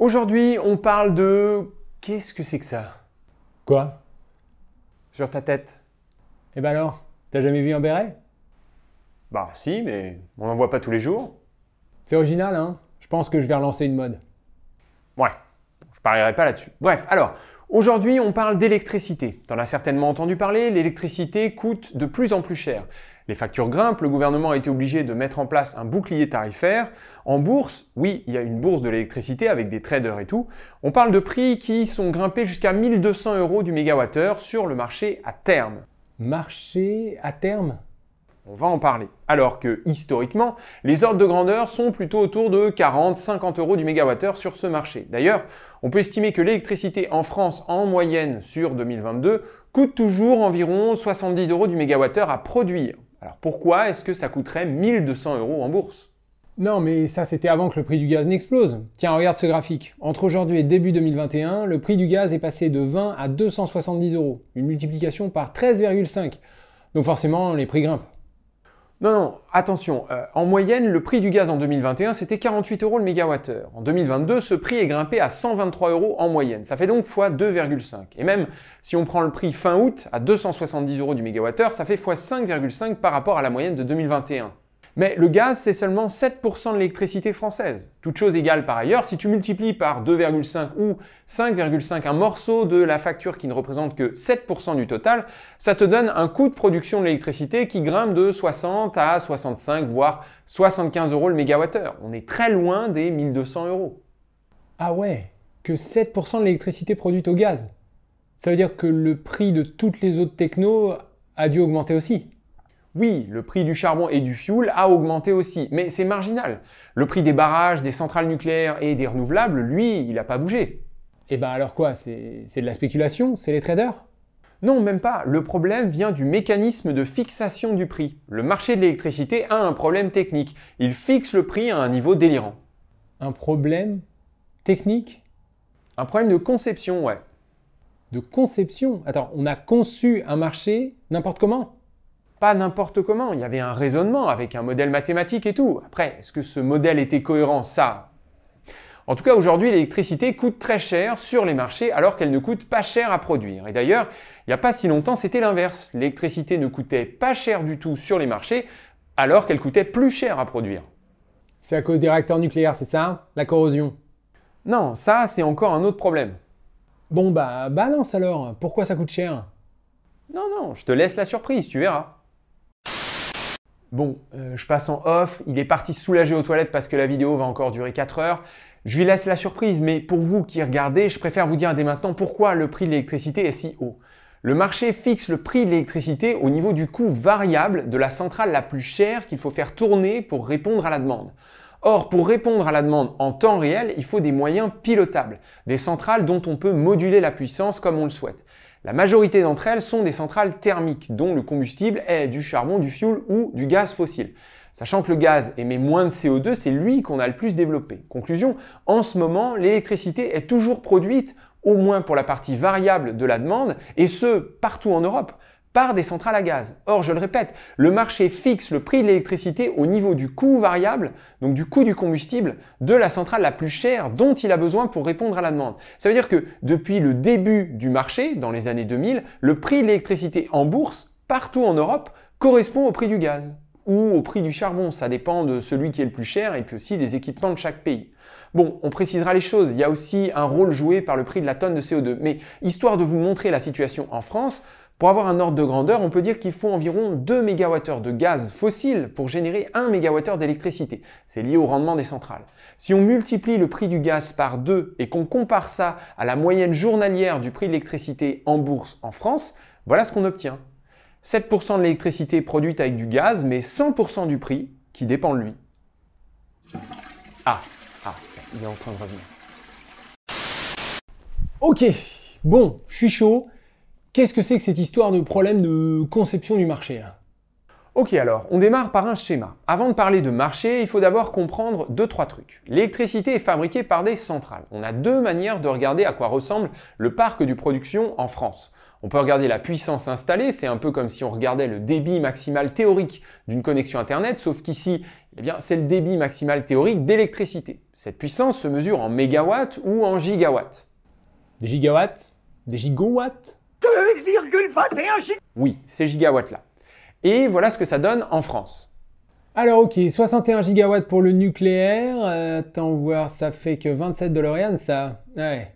Aujourd'hui, on parle de... Qu'est-ce que c'est que ça Quoi Sur ta tête. Eh ben alors, t'as jamais vu un béret Bah si, mais on n'en voit pas tous les jours. C'est original, hein Je pense que je vais relancer une mode. Ouais, je parierai pas là-dessus. Bref, alors, Aujourd'hui, on parle d'électricité. T'en as certainement entendu parler, l'électricité coûte de plus en plus cher. Les factures grimpent, le gouvernement a été obligé de mettre en place un bouclier tarifaire. En bourse, oui, il y a une bourse de l'électricité avec des traders et tout. On parle de prix qui sont grimpés jusqu'à 1200 euros du mégawattheure sur le marché à terme. Marché à terme on va en parler. Alors que historiquement, les ordres de grandeur sont plutôt autour de 40-50 euros du mégawattheure sur ce marché. D'ailleurs, on peut estimer que l'électricité en France en moyenne sur 2022 coûte toujours environ 70 euros du mégawattheure à produire. Alors pourquoi est-ce que ça coûterait 1200 euros en bourse non, mais ça, c'était avant que le prix du gaz n'explose. Tiens, regarde ce graphique. Entre aujourd'hui et début 2021, le prix du gaz est passé de 20 à 270 euros, une multiplication par 13,5. Donc forcément, les prix grimpent. Non, non, attention, euh, en moyenne, le prix du gaz en 2021, c'était 48 euros le mégawattheure. En 2022, ce prix est grimpé à 123 euros en moyenne. Ça fait donc x 2,5. Et même si on prend le prix fin août à 270 euros du mégawattheure, ça fait x 5,5 par rapport à la moyenne de 2021. Mais le gaz, c'est seulement 7% de l'électricité française. Toute chose égale par ailleurs, si tu multiplies par 2,5 ou 5,5 un morceau de la facture qui ne représente que 7% du total, ça te donne un coût de production de l'électricité qui grimpe de 60 à 65, voire 75 euros le mégawattheure. On est très loin des 1200 euros. Ah ouais, que 7% de l'électricité produite au gaz. Ça veut dire que le prix de toutes les autres technos a dû augmenter aussi. Oui, le prix du charbon et du fioul a augmenté aussi, mais c'est marginal. Le prix des barrages, des centrales nucléaires et des renouvelables, lui, il n'a pas bougé. Et eh ben alors quoi C'est de la spéculation C'est les traders non, même pas. Le problème vient du mécanisme de fixation du prix. Le marché de l'électricité a un problème technique. Il fixe le prix à un niveau délirant. Un problème technique Un problème de conception, ouais. De conception Attends, on a conçu un marché n'importe comment pas n'importe comment. Il y avait un raisonnement avec un modèle mathématique et tout. Après, est-ce que ce modèle était cohérent Ça. En tout cas, aujourd'hui, l'électricité coûte très cher sur les marchés alors qu'elle ne coûte pas cher à produire. Et d'ailleurs, il n'y a pas si longtemps, c'était l'inverse. L'électricité ne coûtait pas cher du tout sur les marchés alors qu'elle coûtait plus cher à produire. C'est à cause des réacteurs nucléaires, c'est ça La corrosion Non, ça, c'est encore un autre problème. Bon, bah balance alors, pourquoi ça coûte cher Non, non, je te laisse la surprise, tu verras. Bon, euh, je passe en off, il est parti soulager aux toilettes parce que la vidéo va encore durer 4 heures. Je lui laisse la surprise, mais pour vous qui regardez, je préfère vous dire dès maintenant pourquoi le prix de l'électricité est si haut. Le marché fixe le prix de l'électricité au niveau du coût variable de la centrale la plus chère qu'il faut faire tourner pour répondre à la demande. Or, pour répondre à la demande en temps réel, il faut des moyens pilotables, des centrales dont on peut moduler la puissance comme on le souhaite. La majorité d'entre elles sont des centrales thermiques dont le combustible est du charbon, du fioul ou du gaz fossile. Sachant que le gaz émet moins de CO2, c'est lui qu'on a le plus développé. Conclusion, en ce moment, l'électricité est toujours produite, au moins pour la partie variable de la demande, et ce, partout en Europe par des centrales à gaz. Or, je le répète, le marché fixe le prix de l'électricité au niveau du coût variable, donc du coût du combustible, de la centrale la plus chère dont il a besoin pour répondre à la demande. Ça veut dire que depuis le début du marché, dans les années 2000, le prix de l'électricité en bourse, partout en Europe, correspond au prix du gaz ou au prix du charbon, ça dépend de celui qui est le plus cher et puis aussi des équipements de chaque pays. Bon, on précisera les choses, il y a aussi un rôle joué par le prix de la tonne de CO2, mais histoire de vous montrer la situation en France, pour avoir un ordre de grandeur, on peut dire qu'il faut environ 2 MWh de gaz fossile pour générer 1 MWh d'électricité. C'est lié au rendement des centrales. Si on multiplie le prix du gaz par 2 et qu'on compare ça à la moyenne journalière du prix de l'électricité en bourse en France, voilà ce qu'on obtient. 7% de l'électricité produite avec du gaz, mais 100% du prix qui dépend de lui. Ah, ah, il est en train de revenir. Ok, bon, je suis chaud. Qu'est-ce que c'est que cette histoire de problème de conception du marché là Ok alors, on démarre par un schéma. Avant de parler de marché, il faut d'abord comprendre deux trois trucs. L'électricité est fabriquée par des centrales. On a deux manières de regarder à quoi ressemble le parc de production en France. On peut regarder la puissance installée, c'est un peu comme si on regardait le débit maximal théorique d'une connexion Internet, sauf qu'ici, eh bien, c'est le débit maximal théorique d'électricité. Cette puissance se mesure en mégawatts ou en gigawatts. Des gigawatts Des gigawatts 2,21 gigawatts Oui, ces gigawatts-là. Et voilà ce que ça donne en France. Alors ok, 61 gigawatts pour le nucléaire. Euh, attends voir, ça fait que 27 de DeLorean, ça... Ouais,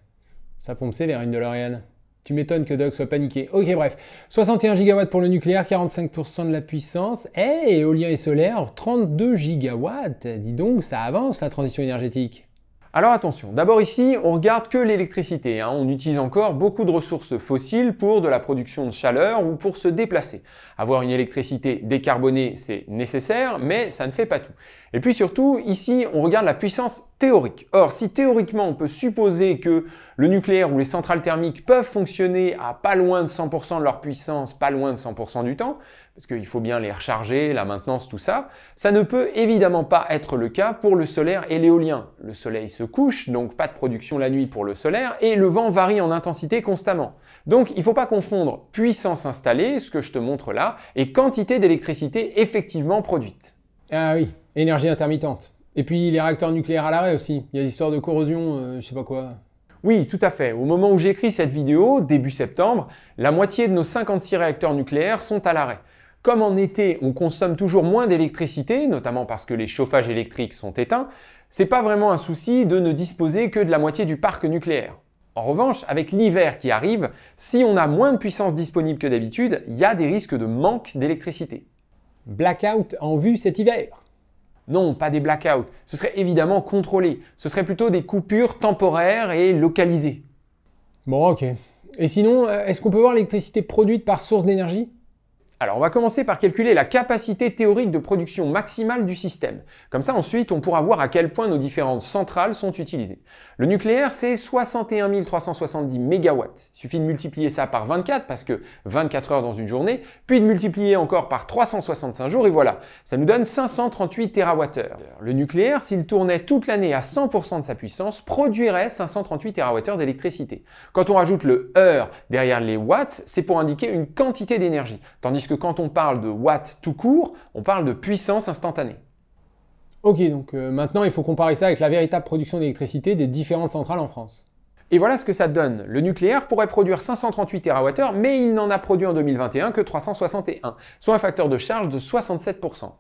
ça pompe sévère de DeLorean. Tu m'étonnes que Doug soit paniqué. Ok, bref. 61 gigawatts pour le nucléaire, 45% de la puissance. et eh, éolien et solaire, 32 gigawatts. Dis donc, ça avance la transition énergétique. Alors attention, d'abord ici, on regarde que l'électricité. Hein. On utilise encore beaucoup de ressources fossiles pour de la production de chaleur ou pour se déplacer. Avoir une électricité décarbonée, c'est nécessaire, mais ça ne fait pas tout. Et puis surtout, ici, on regarde la puissance théorique. Or, si théoriquement on peut supposer que le nucléaire ou les centrales thermiques peuvent fonctionner à pas loin de 100% de leur puissance, pas loin de 100% du temps, parce qu'il faut bien les recharger, la maintenance, tout ça. Ça ne peut évidemment pas être le cas pour le solaire et l'éolien. Le soleil se couche, donc pas de production la nuit pour le solaire, et le vent varie en intensité constamment. Donc il ne faut pas confondre puissance installée, ce que je te montre là, et quantité d'électricité effectivement produite. Ah oui, énergie intermittente. Et puis les réacteurs nucléaires à l'arrêt aussi. Il y a histoires de corrosion, je euh, je sais pas quoi. Oui, tout à fait. Au moment où j'écris cette vidéo, début septembre, la moitié de nos 56 réacteurs nucléaires sont à l'arrêt. Comme en été, on consomme toujours moins d'électricité, notamment parce que les chauffages électriques sont éteints, c'est pas vraiment un souci de ne disposer que de la moitié du parc nucléaire. En revanche, avec l'hiver qui arrive, si on a moins de puissance disponible que d'habitude, il y a des risques de manque d'électricité. Blackout en vue cet hiver Non, pas des blackouts. Ce serait évidemment contrôlé. Ce serait plutôt des coupures temporaires et localisées. Bon, ok. Et sinon, euh, est-ce qu'on peut voir l'électricité produite par source d'énergie alors on va commencer par calculer la capacité théorique de production maximale du système. Comme ça ensuite on pourra voir à quel point nos différentes centrales sont utilisées. Le nucléaire c'est 61 370 MW. Il suffit de multiplier ça par 24 parce que 24 heures dans une journée, puis de multiplier encore par 365 jours et voilà, ça nous donne 538 TWh. Le nucléaire s'il tournait toute l'année à 100% de sa puissance produirait 538 TWh d'électricité. Quand on rajoute le heure derrière les watts, c'est pour indiquer une quantité d'énergie. Tandis puisque quand on parle de watts tout court, on parle de puissance instantanée. Ok, donc euh, maintenant il faut comparer ça avec la véritable production d'électricité des différentes centrales en France. Et voilà ce que ça donne. Le nucléaire pourrait produire 538 TWh, mais il n'en a produit en 2021 que 361, soit un facteur de charge de 67%.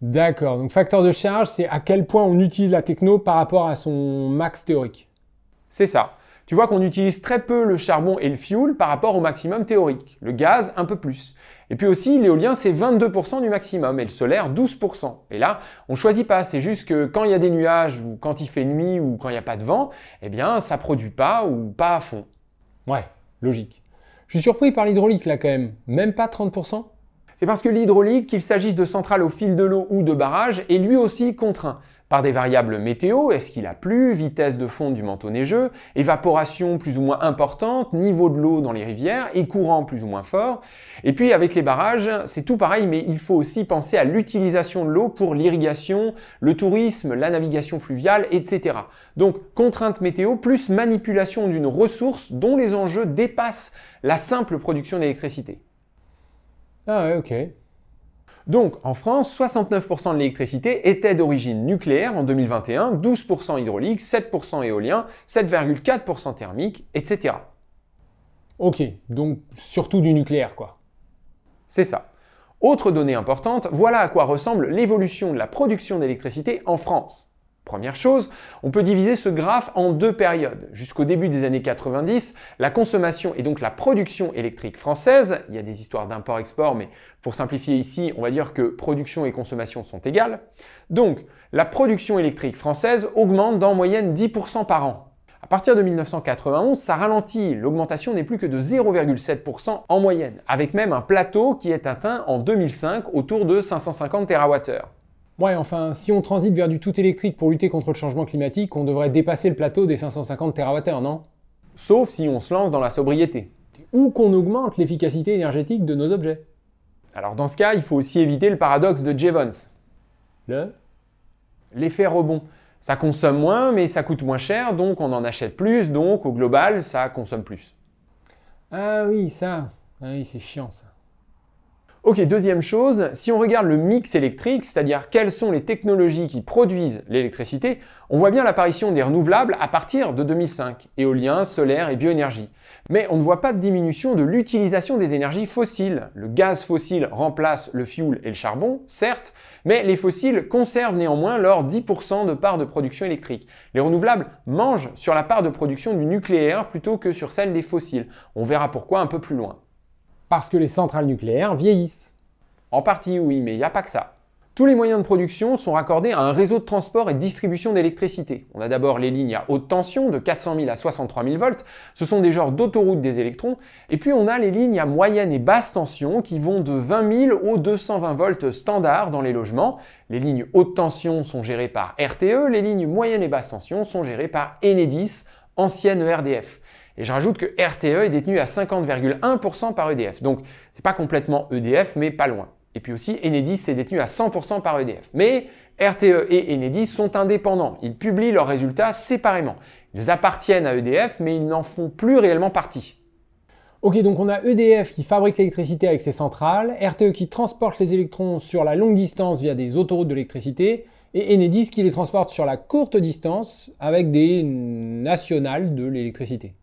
D'accord, donc facteur de charge, c'est à quel point on utilise la techno par rapport à son max théorique. C'est ça tu vois qu'on utilise très peu le charbon et le fioul par rapport au maximum théorique. Le gaz, un peu plus. Et puis aussi, l'éolien, c'est 22% du maximum et le solaire, 12%. Et là, on choisit pas. C'est juste que quand il y a des nuages ou quand il fait nuit ou quand il n'y a pas de vent, eh bien, ça produit pas ou pas à fond. Ouais, logique. Je suis surpris par l'hydraulique là quand même. Même pas 30% c'est parce que l'hydraulique, qu'il s'agisse de centrales au fil de l'eau ou de barrages, est lui aussi contraint par des variables météo, est-ce qu'il a plu, vitesse de fond du manteau neigeux, évaporation plus ou moins importante, niveau de l'eau dans les rivières et courant plus ou moins fort. Et puis avec les barrages, c'est tout pareil, mais il faut aussi penser à l'utilisation de l'eau pour l'irrigation, le tourisme, la navigation fluviale, etc. Donc contrainte météo plus manipulation d'une ressource dont les enjeux dépassent la simple production d'électricité. Ah ouais, ok. Donc en France, 69% de l'électricité était d'origine nucléaire en 2021, 12% hydraulique, 7% éolien, 7,4% thermique, etc. Ok, donc surtout du nucléaire quoi. C'est ça. Autre donnée importante, voilà à quoi ressemble l'évolution de la production d'électricité en France. Première chose, on peut diviser ce graphe en deux périodes. Jusqu'au début des années 90, la consommation et donc la production électrique française, il y a des histoires d'import-export, mais pour simplifier ici, on va dire que production et consommation sont égales. Donc, la production électrique française augmente d'en moyenne 10% par an. À partir de 1991, ça ralentit, l'augmentation n'est plus que de 0,7% en moyenne, avec même un plateau qui est atteint en 2005 autour de 550 TWh. Ouais, enfin, si on transite vers du tout électrique pour lutter contre le changement climatique, on devrait dépasser le plateau des 550 TWh, non Sauf si on se lance dans la sobriété. Ou qu'on augmente l'efficacité énergétique de nos objets. Alors dans ce cas, il faut aussi éviter le paradoxe de Jevons. Le L'effet rebond. Ça consomme moins, mais ça coûte moins cher, donc on en achète plus, donc au global, ça consomme plus. Ah oui, ça. Ah oui, c'est chiant ça. Ok, deuxième chose, si on regarde le mix électrique, c'est-à-dire quelles sont les technologies qui produisent l'électricité, on voit bien l'apparition des renouvelables à partir de 2005, éolien, solaire et bioénergie. Mais on ne voit pas de diminution de l'utilisation des énergies fossiles. Le gaz fossile remplace le fioul et le charbon, certes, mais les fossiles conservent néanmoins leur 10% de part de production électrique. Les renouvelables mangent sur la part de production du nucléaire plutôt que sur celle des fossiles. On verra pourquoi un peu plus loin. Parce que les centrales nucléaires vieillissent. En partie oui, mais il n'y a pas que ça. Tous les moyens de production sont raccordés à un réseau de transport et distribution d'électricité. On a d'abord les lignes à haute tension de 400 000 à 63 000 volts, ce sont des genres d'autoroutes des électrons, et puis on a les lignes à moyenne et basse tension qui vont de 20 000 aux 220 volts standard dans les logements. Les lignes haute tension sont gérées par RTE, les lignes moyenne et basse tension sont gérées par Enedis, ancienne e RDF. Et je rajoute que RTE est détenu à 50,1% par EDF. Donc, c'est pas complètement EDF, mais pas loin. Et puis aussi, Enedis est détenu à 100% par EDF. Mais RTE et Enedis sont indépendants. Ils publient leurs résultats séparément. Ils appartiennent à EDF, mais ils n'en font plus réellement partie. Ok, donc on a EDF qui fabrique l'électricité avec ses centrales, RTE qui transporte les électrons sur la longue distance via des autoroutes de l'électricité, et Enedis qui les transporte sur la courte distance avec des nationales de l'électricité.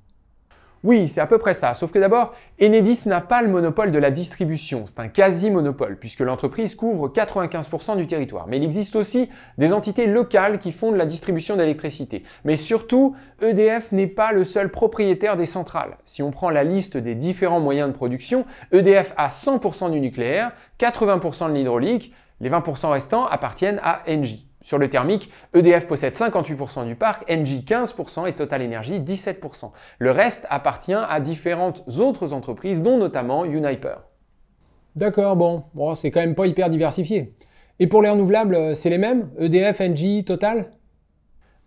Oui, c'est à peu près ça, sauf que d'abord, Enedis n'a pas le monopole de la distribution, c'est un quasi-monopole, puisque l'entreprise couvre 95% du territoire. Mais il existe aussi des entités locales qui font de la distribution d'électricité. Mais surtout, EDF n'est pas le seul propriétaire des centrales. Si on prend la liste des différents moyens de production, EDF a 100% du nucléaire, 80% de l'hydraulique, les 20% restants appartiennent à Engie. Sur le thermique, EDF possède 58% du parc, Engie 15% et Total Energy 17%. Le reste appartient à différentes autres entreprises, dont notamment Uniper. D'accord, bon, bon c'est quand même pas hyper diversifié. Et pour les renouvelables, euh, c'est les mêmes EDF, Engie, Total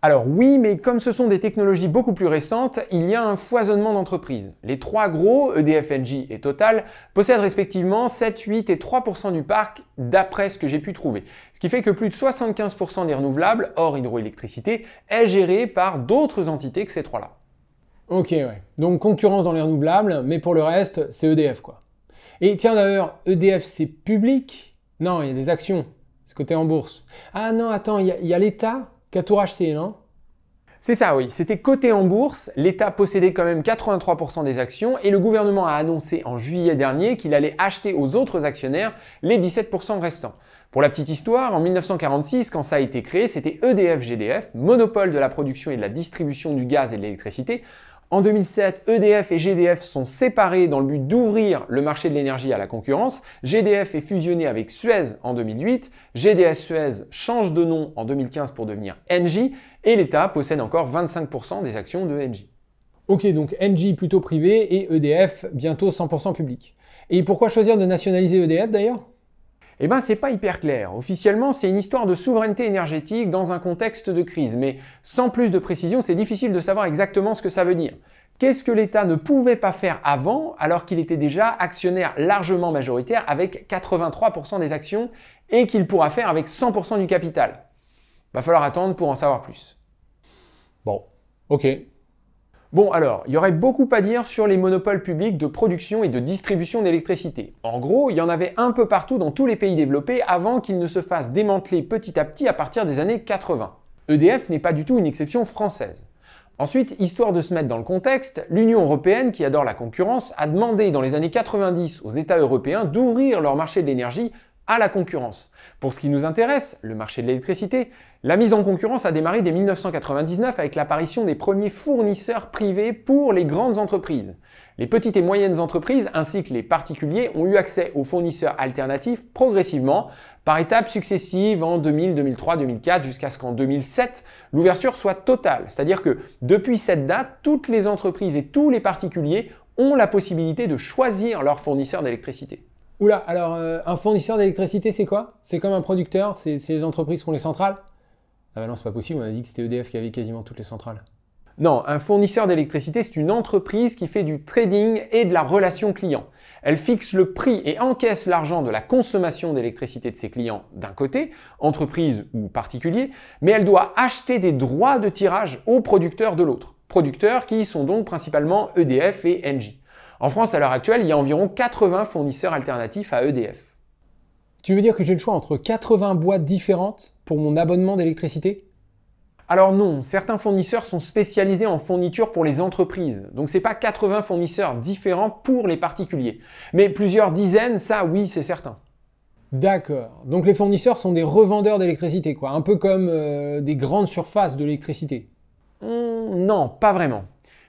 alors oui, mais comme ce sont des technologies beaucoup plus récentes, il y a un foisonnement d'entreprises. Les trois gros, EDF, Engie et Total, possèdent respectivement 7, 8 et 3% du parc, d'après ce que j'ai pu trouver. Ce qui fait que plus de 75% des renouvelables, hors hydroélectricité, est géré par d'autres entités que ces trois-là. Ok, ouais. Donc concurrence dans les renouvelables, mais pour le reste, c'est EDF, quoi. Et tiens d'ailleurs, EDF, c'est public Non, il y a des actions. C'est côté en bourse. Ah non, attends, il y a l'État Qu'a tout racheté, non c'est ça, oui. C'était coté en bourse, l'État possédait quand même 83% des actions et le gouvernement a annoncé en juillet dernier qu'il allait acheter aux autres actionnaires les 17% restants. Pour la petite histoire, en 1946, quand ça a été créé, c'était EDF-GDF, monopole de la production et de la distribution du gaz et de l'électricité, en 2007, EDF et GDF sont séparés dans le but d'ouvrir le marché de l'énergie à la concurrence. GDF est fusionné avec Suez en 2008. GDS Suez change de nom en 2015 pour devenir Engie. Et l'État possède encore 25% des actions de Engie. Ok, donc Engie plutôt privé et EDF bientôt 100% public. Et pourquoi choisir de nationaliser EDF d'ailleurs eh ben, c'est pas hyper clair. Officiellement, c'est une histoire de souveraineté énergétique dans un contexte de crise, mais sans plus de précision, c'est difficile de savoir exactement ce que ça veut dire. Qu'est-ce que l'État ne pouvait pas faire avant alors qu'il était déjà actionnaire largement majoritaire avec 83% des actions et qu'il pourra faire avec 100% du capital Va falloir attendre pour en savoir plus. Bon, ok, Bon alors, il y aurait beaucoup à dire sur les monopoles publics de production et de distribution d'électricité. En gros, il y en avait un peu partout dans tous les pays développés avant qu'ils ne se fassent démanteler petit à petit à partir des années 80. EDF n'est pas du tout une exception française. Ensuite, histoire de se mettre dans le contexte, l'Union européenne, qui adore la concurrence, a demandé dans les années 90 aux États européens d'ouvrir leur marché de l'énergie à la concurrence. Pour ce qui nous intéresse, le marché de l'électricité, la mise en concurrence a démarré dès 1999 avec l'apparition des premiers fournisseurs privés pour les grandes entreprises. Les petites et moyennes entreprises ainsi que les particuliers ont eu accès aux fournisseurs alternatifs progressivement, par étapes successives en 2000, 2003, 2004, jusqu'à ce qu'en 2007, l'ouverture soit totale. C'est-à-dire que depuis cette date, toutes les entreprises et tous les particuliers ont la possibilité de choisir leur fournisseur d'électricité. Oula, alors euh, un fournisseur d'électricité, c'est quoi C'est comme un producteur, c'est les entreprises qui ont les centrales ah bah non, c'est pas possible, on a dit que c'était EDF qui avait quasiment toutes les centrales. Non, un fournisseur d'électricité, c'est une entreprise qui fait du trading et de la relation client. Elle fixe le prix et encaisse l'argent de la consommation d'électricité de ses clients d'un côté, entreprise ou particulier, mais elle doit acheter des droits de tirage aux producteurs de l'autre, producteurs qui sont donc principalement EDF et Engie. En France, à l'heure actuelle, il y a environ 80 fournisseurs alternatifs à EDF. Tu veux dire que j'ai le choix entre 80 boîtes différentes pour mon abonnement d'électricité alors non, certains fournisseurs sont spécialisés en fourniture pour les entreprises. Donc c'est pas 80 fournisseurs différents pour les particuliers, mais plusieurs dizaines, ça oui, c'est certain. D'accord. Donc les fournisseurs sont des revendeurs d'électricité quoi, un peu comme euh, des grandes surfaces de l'électricité. Mmh, non, pas vraiment.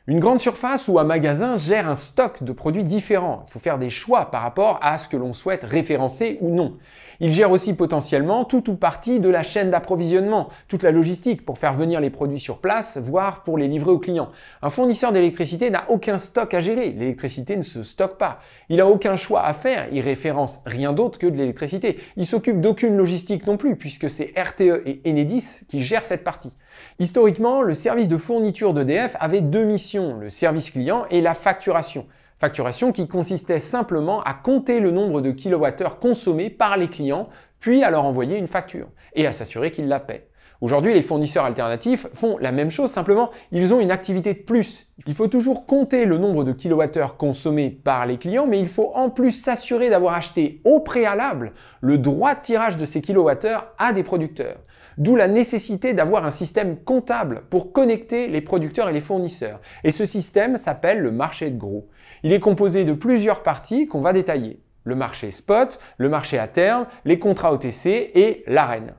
Une grande surface ou un magasin gère un stock de produits différents. Il faut faire des choix par rapport à ce que l'on souhaite référencer ou non. Il gère aussi potentiellement tout ou partie de la chaîne d'approvisionnement, toute la logistique pour faire venir les produits sur place, voire pour les livrer aux clients. Un fournisseur d'électricité n'a aucun stock à gérer. L'électricité ne se stocke pas. Il n'a aucun choix à faire. Il référence rien d'autre que de l'électricité. Il s'occupe d'aucune logistique non plus puisque c'est RTE et Enedis qui gèrent cette partie. Historiquement, le service de fourniture d'EDF avait deux missions, le service client et la facturation. Facturation qui consistait simplement à compter le nombre de kilowattheures consommés par les clients, puis à leur envoyer une facture, et à s'assurer qu'ils la paient. Aujourd'hui, les fournisseurs alternatifs font la même chose, simplement ils ont une activité de plus. Il faut toujours compter le nombre de kilowattheures consommés par les clients, mais il faut en plus s'assurer d'avoir acheté au préalable le droit de tirage de ces kilowattheures à des producteurs. D'où la nécessité d'avoir un système comptable pour connecter les producteurs et les fournisseurs. Et ce système s'appelle le marché de gros. Il est composé de plusieurs parties qu'on va détailler. Le marché spot, le marché à terme, les contrats OTC et l'arène.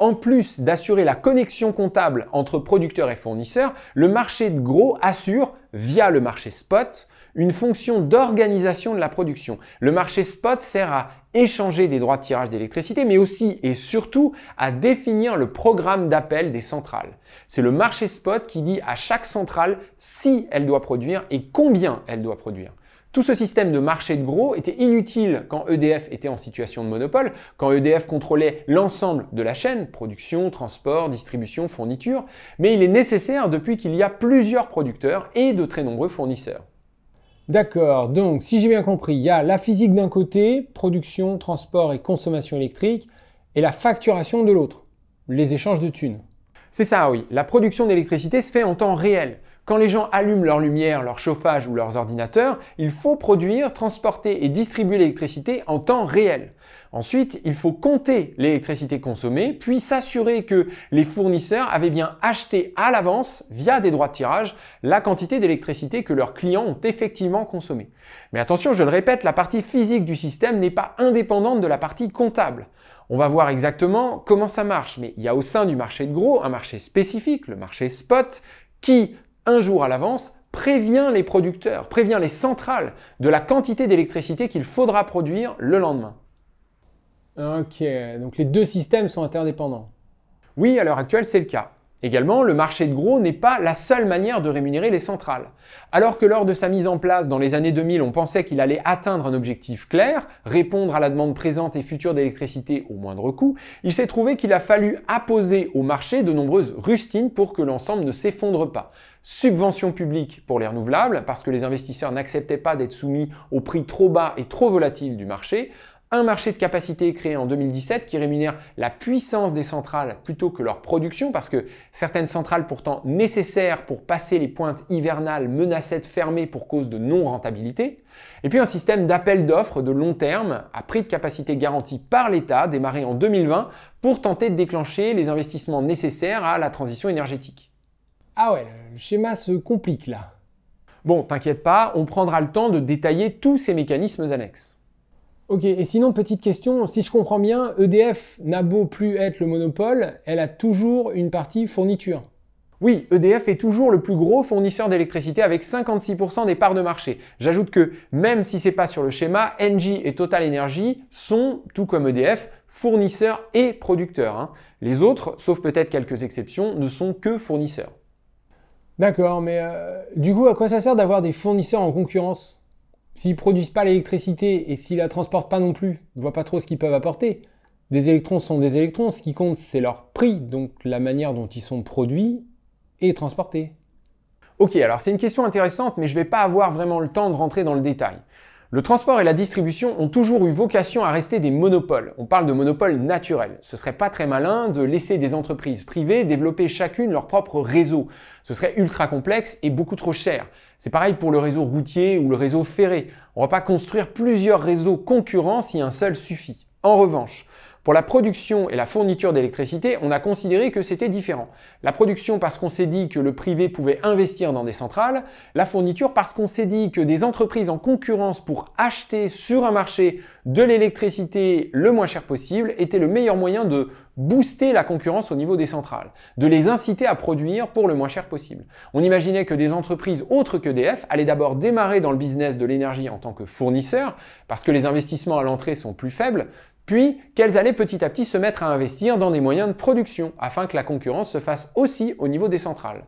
En plus d'assurer la connexion comptable entre producteurs et fournisseurs, le marché de gros assure, via le marché spot, une fonction d'organisation de la production. Le marché spot sert à échanger des droits de tirage d'électricité, mais aussi et surtout à définir le programme d'appel des centrales. C'est le marché spot qui dit à chaque centrale si elle doit produire et combien elle doit produire. Tout ce système de marché de gros était inutile quand EDF était en situation de monopole, quand EDF contrôlait l'ensemble de la chaîne, production, transport, distribution, fourniture, mais il est nécessaire depuis qu'il y a plusieurs producteurs et de très nombreux fournisseurs. D'accord, donc si j'ai bien compris, il y a la physique d'un côté, production, transport et consommation électrique, et la facturation de l'autre, les échanges de thunes. C'est ça, oui. La production d'électricité se fait en temps réel. Quand les gens allument leur lumière, leur chauffage ou leurs ordinateurs, il faut produire, transporter et distribuer l'électricité en temps réel. Ensuite, il faut compter l'électricité consommée, puis s'assurer que les fournisseurs avaient bien acheté à l'avance, via des droits de tirage, la quantité d'électricité que leurs clients ont effectivement consommée. Mais attention, je le répète, la partie physique du système n'est pas indépendante de la partie comptable. On va voir exactement comment ça marche, mais il y a au sein du marché de gros un marché spécifique, le marché spot, qui, un jour à l'avance, prévient les producteurs, prévient les centrales de la quantité d'électricité qu'il faudra produire le lendemain. Ok, donc les deux systèmes sont interdépendants. Oui, à l'heure actuelle, c'est le cas. Également, le marché de gros n'est pas la seule manière de rémunérer les centrales. Alors que lors de sa mise en place dans les années 2000, on pensait qu'il allait atteindre un objectif clair, répondre à la demande présente et future d'électricité au moindre coût, il s'est trouvé qu'il a fallu apposer au marché de nombreuses rustines pour que l'ensemble ne s'effondre pas. Subvention publique pour les renouvelables, parce que les investisseurs n'acceptaient pas d'être soumis aux prix trop bas et trop volatiles du marché, un marché de capacité créé en 2017 qui rémunère la puissance des centrales plutôt que leur production, parce que certaines centrales pourtant nécessaires pour passer les pointes hivernales menaçaient de fermer pour cause de non-rentabilité. Et puis un système d'appel d'offres de long terme à prix de capacité garantie par l'État démarré en 2020 pour tenter de déclencher les investissements nécessaires à la transition énergétique. Ah ouais, le schéma se complique là. Bon, t'inquiète pas, on prendra le temps de détailler tous ces mécanismes annexes. Ok, et sinon, petite question, si je comprends bien, EDF n'a beau plus être le monopole, elle a toujours une partie fourniture. Oui, EDF est toujours le plus gros fournisseur d'électricité avec 56% des parts de marché. J'ajoute que même si c'est pas sur le schéma, Engie et Total Energy sont, tout comme EDF, fournisseurs et producteurs. Hein. Les autres, sauf peut-être quelques exceptions, ne sont que fournisseurs. D'accord, mais euh, du coup, à quoi ça sert d'avoir des fournisseurs en concurrence S'ils produisent pas l'électricité et s'ils la transportent pas non plus, ne vois pas trop ce qu'ils peuvent apporter. Des électrons sont des électrons, ce qui compte c'est leur prix, donc la manière dont ils sont produits et transportés. Ok, alors c'est une question intéressante, mais je ne vais pas avoir vraiment le temps de rentrer dans le détail. Le transport et la distribution ont toujours eu vocation à rester des monopoles. On parle de monopoles naturels. Ce serait pas très malin de laisser des entreprises privées développer chacune leur propre réseau. Ce serait ultra complexe et beaucoup trop cher. C'est pareil pour le réseau routier ou le réseau ferré. On va pas construire plusieurs réseaux concurrents si un seul suffit. En revanche, pour la production et la fourniture d'électricité, on a considéré que c'était différent. La production parce qu'on s'est dit que le privé pouvait investir dans des centrales, la fourniture parce qu'on s'est dit que des entreprises en concurrence pour acheter sur un marché de l'électricité le moins cher possible était le meilleur moyen de booster la concurrence au niveau des centrales, de les inciter à produire pour le moins cher possible. On imaginait que des entreprises autres que DF allaient d'abord démarrer dans le business de l'énergie en tant que fournisseur, parce que les investissements à l'entrée sont plus faibles, puis qu'elles allaient petit à petit se mettre à investir dans des moyens de production afin que la concurrence se fasse aussi au niveau des centrales.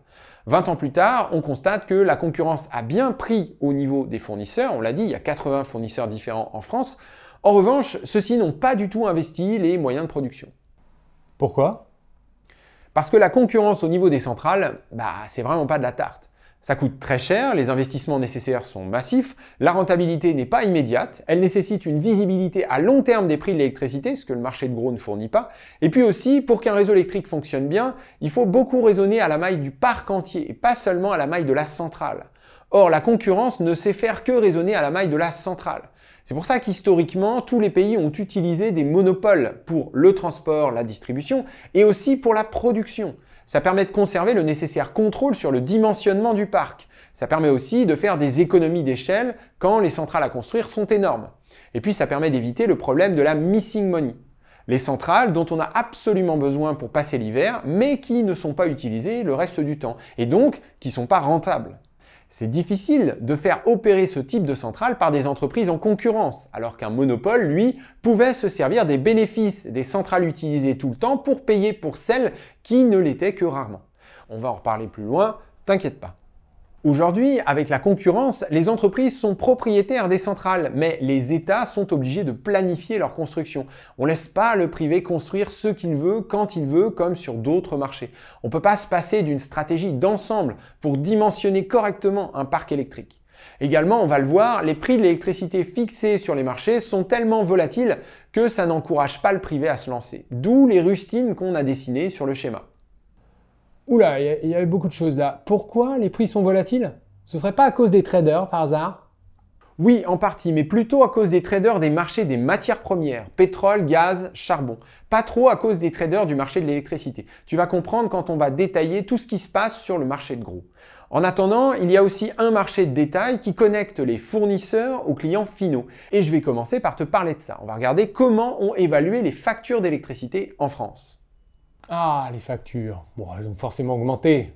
20 ans plus tard, on constate que la concurrence a bien pris au niveau des fournisseurs, on l'a dit, il y a 80 fournisseurs différents en France. En revanche, ceux-ci n'ont pas du tout investi les moyens de production. Pourquoi Parce que la concurrence au niveau des centrales, bah, c'est vraiment pas de la tarte. Ça coûte très cher, les investissements nécessaires sont massifs, la rentabilité n'est pas immédiate, elle nécessite une visibilité à long terme des prix de l'électricité, ce que le marché de gros ne fournit pas, et puis aussi, pour qu'un réseau électrique fonctionne bien, il faut beaucoup raisonner à la maille du parc entier, et pas seulement à la maille de la centrale. Or, la concurrence ne sait faire que raisonner à la maille de la centrale. C'est pour ça qu'historiquement, tous les pays ont utilisé des monopoles pour le transport, la distribution, et aussi pour la production. Ça permet de conserver le nécessaire contrôle sur le dimensionnement du parc. Ça permet aussi de faire des économies d'échelle quand les centrales à construire sont énormes. Et puis ça permet d'éviter le problème de la missing money. Les centrales dont on a absolument besoin pour passer l'hiver, mais qui ne sont pas utilisées le reste du temps, et donc qui ne sont pas rentables. C'est difficile de faire opérer ce type de centrale par des entreprises en concurrence, alors qu'un monopole, lui, pouvait se servir des bénéfices des centrales utilisées tout le temps pour payer pour celles qui ne l'étaient que rarement. On va en reparler plus loin, t'inquiète pas. Aujourd'hui, avec la concurrence, les entreprises sont propriétaires des centrales, mais les États sont obligés de planifier leur construction. On ne laisse pas le privé construire ce qu'il veut, quand il veut, comme sur d'autres marchés. On ne peut pas se passer d'une stratégie d'ensemble pour dimensionner correctement un parc électrique. Également, on va le voir, les prix de l'électricité fixés sur les marchés sont tellement volatiles que ça n'encourage pas le privé à se lancer. D'où les rustines qu'on a dessinées sur le schéma. Oula, il y, avait beaucoup de choses là. Pourquoi les prix sont volatiles Ce serait pas à cause des traders par hasard Oui, en partie, mais plutôt à cause des traders des marchés des matières premières, pétrole, gaz, charbon. Pas trop à cause des traders du marché de l'électricité. Tu vas comprendre quand on va détailler tout ce qui se passe sur le marché de gros. En attendant, il y a aussi un marché de détail qui connecte les fournisseurs aux clients finaux. Et je vais commencer par te parler de ça. On va regarder comment ont évalué les factures d'électricité en France. Ah, les factures. Bon, elles ont forcément augmenté.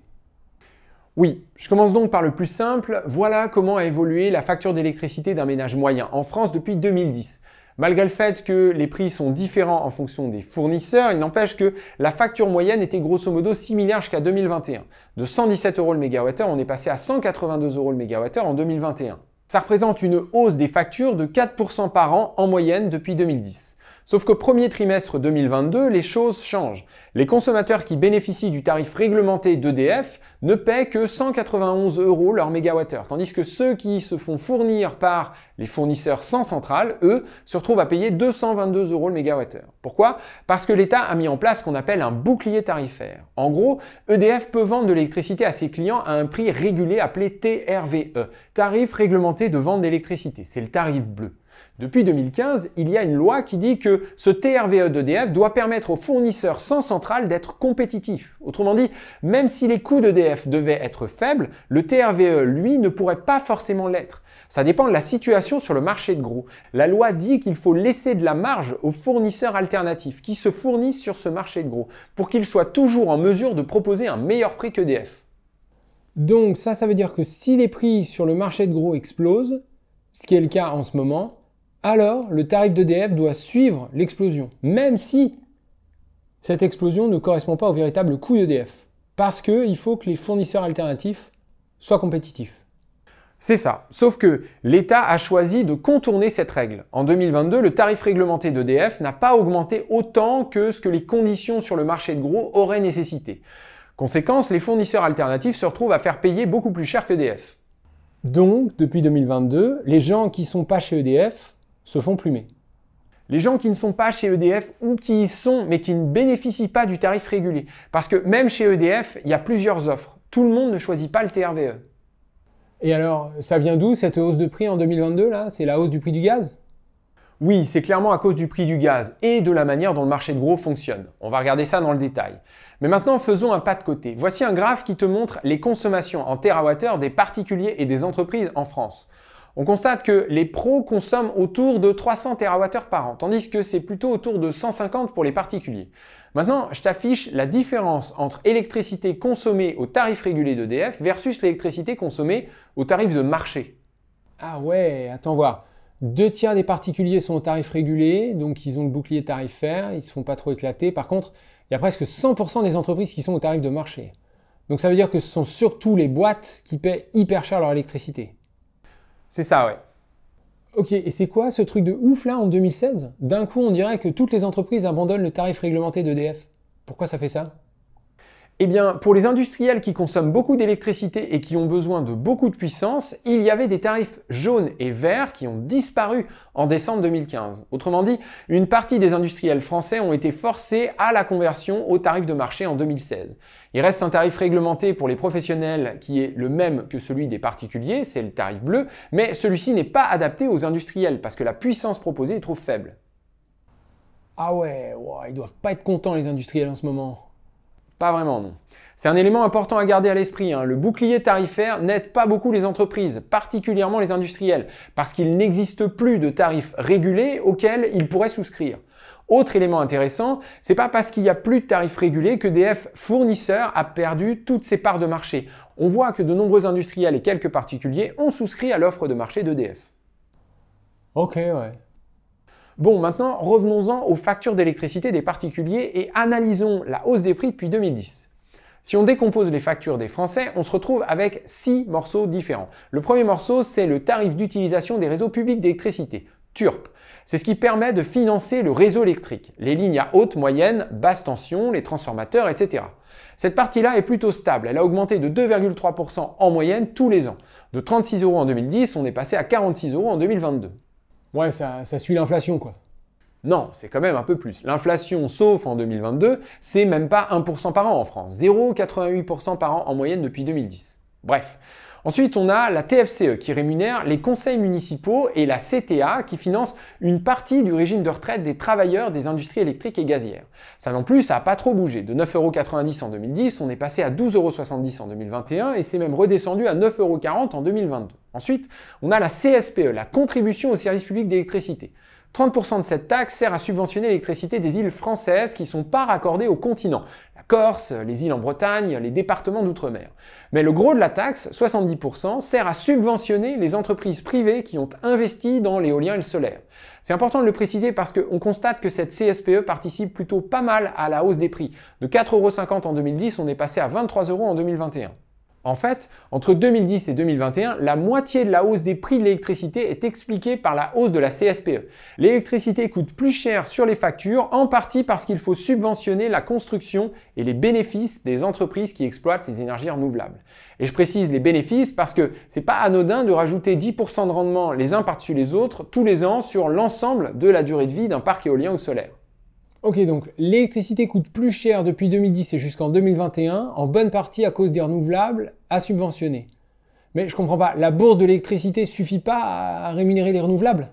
Oui, je commence donc par le plus simple. Voilà comment a évolué la facture d'électricité d'un ménage moyen en France depuis 2010. Malgré le fait que les prix sont différents en fonction des fournisseurs, il n'empêche que la facture moyenne était grosso modo similaire jusqu'à 2021. De 117 euros le mégawattheure, on est passé à 182 euros le mégawattheure en 2021. Ça représente une hausse des factures de 4% par an en moyenne depuis 2010. Sauf qu'au premier trimestre 2022, les choses changent. Les consommateurs qui bénéficient du tarif réglementé d'EDF ne paient que 191 euros leur mégawattheure, tandis que ceux qui se font fournir par les fournisseurs sans centrale, eux, se retrouvent à payer 222 euros le mégawattheure. Pourquoi Parce que l'État a mis en place ce qu'on appelle un bouclier tarifaire. En gros, EDF peut vendre de l'électricité à ses clients à un prix régulé appelé TRVE, tarif réglementé de vente d'électricité. C'est le tarif bleu. Depuis 2015, il y a une loi qui dit que ce TRVE d'EDF doit permettre aux fournisseurs sans centrale d'être compétitifs. Autrement dit, même si les coûts d'EDF devaient être faibles, le TRVE, lui, ne pourrait pas forcément l'être. Ça dépend de la situation sur le marché de gros. La loi dit qu'il faut laisser de la marge aux fournisseurs alternatifs qui se fournissent sur ce marché de gros pour qu'ils soient toujours en mesure de proposer un meilleur prix qu'EDF. Donc ça, ça veut dire que si les prix sur le marché de gros explosent, ce qui est le cas en ce moment, alors le tarif d'EDF doit suivre l'explosion, même si cette explosion ne correspond pas au véritable coût d'EDF, parce qu'il faut que les fournisseurs alternatifs soient compétitifs. C'est ça, sauf que l'État a choisi de contourner cette règle. En 2022, le tarif réglementé d'EDF n'a pas augmenté autant que ce que les conditions sur le marché de gros auraient nécessité. Conséquence, les fournisseurs alternatifs se retrouvent à faire payer beaucoup plus cher qu'EDF. E Donc, depuis 2022, les gens qui sont pas chez EDF se font plumer. Les gens qui ne sont pas chez EDF ou qui y sont mais qui ne bénéficient pas du tarif régulé. Parce que même chez EDF, il y a plusieurs offres. Tout le monde ne choisit pas le TRVE. Et alors, ça vient d'où cette hausse de prix en 2022 là C'est la hausse du prix du gaz oui, c'est clairement à cause du prix du gaz et de la manière dont le marché de gros fonctionne. On va regarder ça dans le détail. Mais maintenant, faisons un pas de côté. Voici un graphe qui te montre les consommations en TWh des particuliers et des entreprises en France on constate que les pros consomment autour de 300 TWh par an, tandis que c'est plutôt autour de 150 pour les particuliers. Maintenant, je t'affiche la différence entre électricité consommée au tarif régulé d'EDF versus l'électricité consommée au tarif de marché. Ah ouais, attends voir. Deux tiers des particuliers sont au tarif régulé, donc ils ont le bouclier tarifaire, ils ne se font pas trop éclater. Par contre, il y a presque 100% des entreprises qui sont au tarif de marché. Donc ça veut dire que ce sont surtout les boîtes qui paient hyper cher leur électricité. C'est ça, ouais. Ok, et c'est quoi ce truc de ouf là en 2016 D'un coup, on dirait que toutes les entreprises abandonnent le tarif réglementé d'EDF. Pourquoi ça fait ça eh bien, pour les industriels qui consomment beaucoup d'électricité et qui ont besoin de beaucoup de puissance, il y avait des tarifs jaunes et verts qui ont disparu en décembre 2015. Autrement dit, une partie des industriels français ont été forcés à la conversion aux tarifs de marché en 2016. Il reste un tarif réglementé pour les professionnels qui est le même que celui des particuliers, c'est le tarif bleu, mais celui-ci n'est pas adapté aux industriels parce que la puissance proposée est trop faible. Ah ouais, ils doivent pas être contents les industriels en ce moment. Pas vraiment, non. C'est un élément important à garder à l'esprit. Hein. Le bouclier tarifaire n'aide pas beaucoup les entreprises, particulièrement les industriels, parce qu'il n'existe plus de tarifs régulés auxquels ils pourraient souscrire. Autre élément intéressant, c'est pas parce qu'il n'y a plus de tarifs régulés que DF fournisseur a perdu toutes ses parts de marché. On voit que de nombreux industriels et quelques particuliers ont souscrit à l'offre de marché d'EDF. Ok, ouais. Bon, maintenant, revenons-en aux factures d'électricité des particuliers et analysons la hausse des prix depuis 2010. Si on décompose les factures des Français, on se retrouve avec six morceaux différents. Le premier morceau, c'est le tarif d'utilisation des réseaux publics d'électricité, TURP. C'est ce qui permet de financer le réseau électrique, les lignes à haute, moyenne, basse tension, les transformateurs, etc. Cette partie-là est plutôt stable, elle a augmenté de 2,3% en moyenne tous les ans. De 36 euros en 2010, on est passé à 46 euros en 2022. Ouais, ça, ça suit l'inflation quoi. Non, c'est quand même un peu plus. L'inflation, sauf en 2022, c'est même pas 1% par an en France, 0,88% par an en moyenne depuis 2010. Bref, Ensuite, on a la TFCE qui rémunère les conseils municipaux et la CTA qui finance une partie du régime de retraite des travailleurs des industries électriques et gazières. Ça non plus, ça n'a pas trop bougé. De 9,90€ en 2010, on est passé à 12,70€ en 2021 et c'est même redescendu à 9,40€ en 2022. Ensuite, on a la CSPE, la contribution au service public d'électricité. 30% de cette taxe sert à subventionner l'électricité des îles françaises qui ne sont pas raccordées au continent. Corse, les îles en Bretagne, les départements d'outre-mer. Mais le gros de la taxe, 70%, sert à subventionner les entreprises privées qui ont investi dans l'éolien et le solaire. C'est important de le préciser parce qu'on constate que cette CSPE participe plutôt pas mal à la hausse des prix. De 4,50€ en 2010, on est passé à 23€ en 2021. En fait, entre 2010 et 2021, la moitié de la hausse des prix de l'électricité est expliquée par la hausse de la CSPE. L'électricité coûte plus cher sur les factures, en partie parce qu'il faut subventionner la construction et les bénéfices des entreprises qui exploitent les énergies renouvelables. Et je précise les bénéfices parce que c'est pas anodin de rajouter 10% de rendement les uns par-dessus les autres tous les ans sur l'ensemble de la durée de vie d'un parc éolien ou solaire. Ok, donc l'électricité coûte plus cher depuis 2010 et jusqu'en 2021, en bonne partie à cause des renouvelables à subventionner. Mais je comprends pas, la bourse de l'électricité suffit pas à rémunérer les renouvelables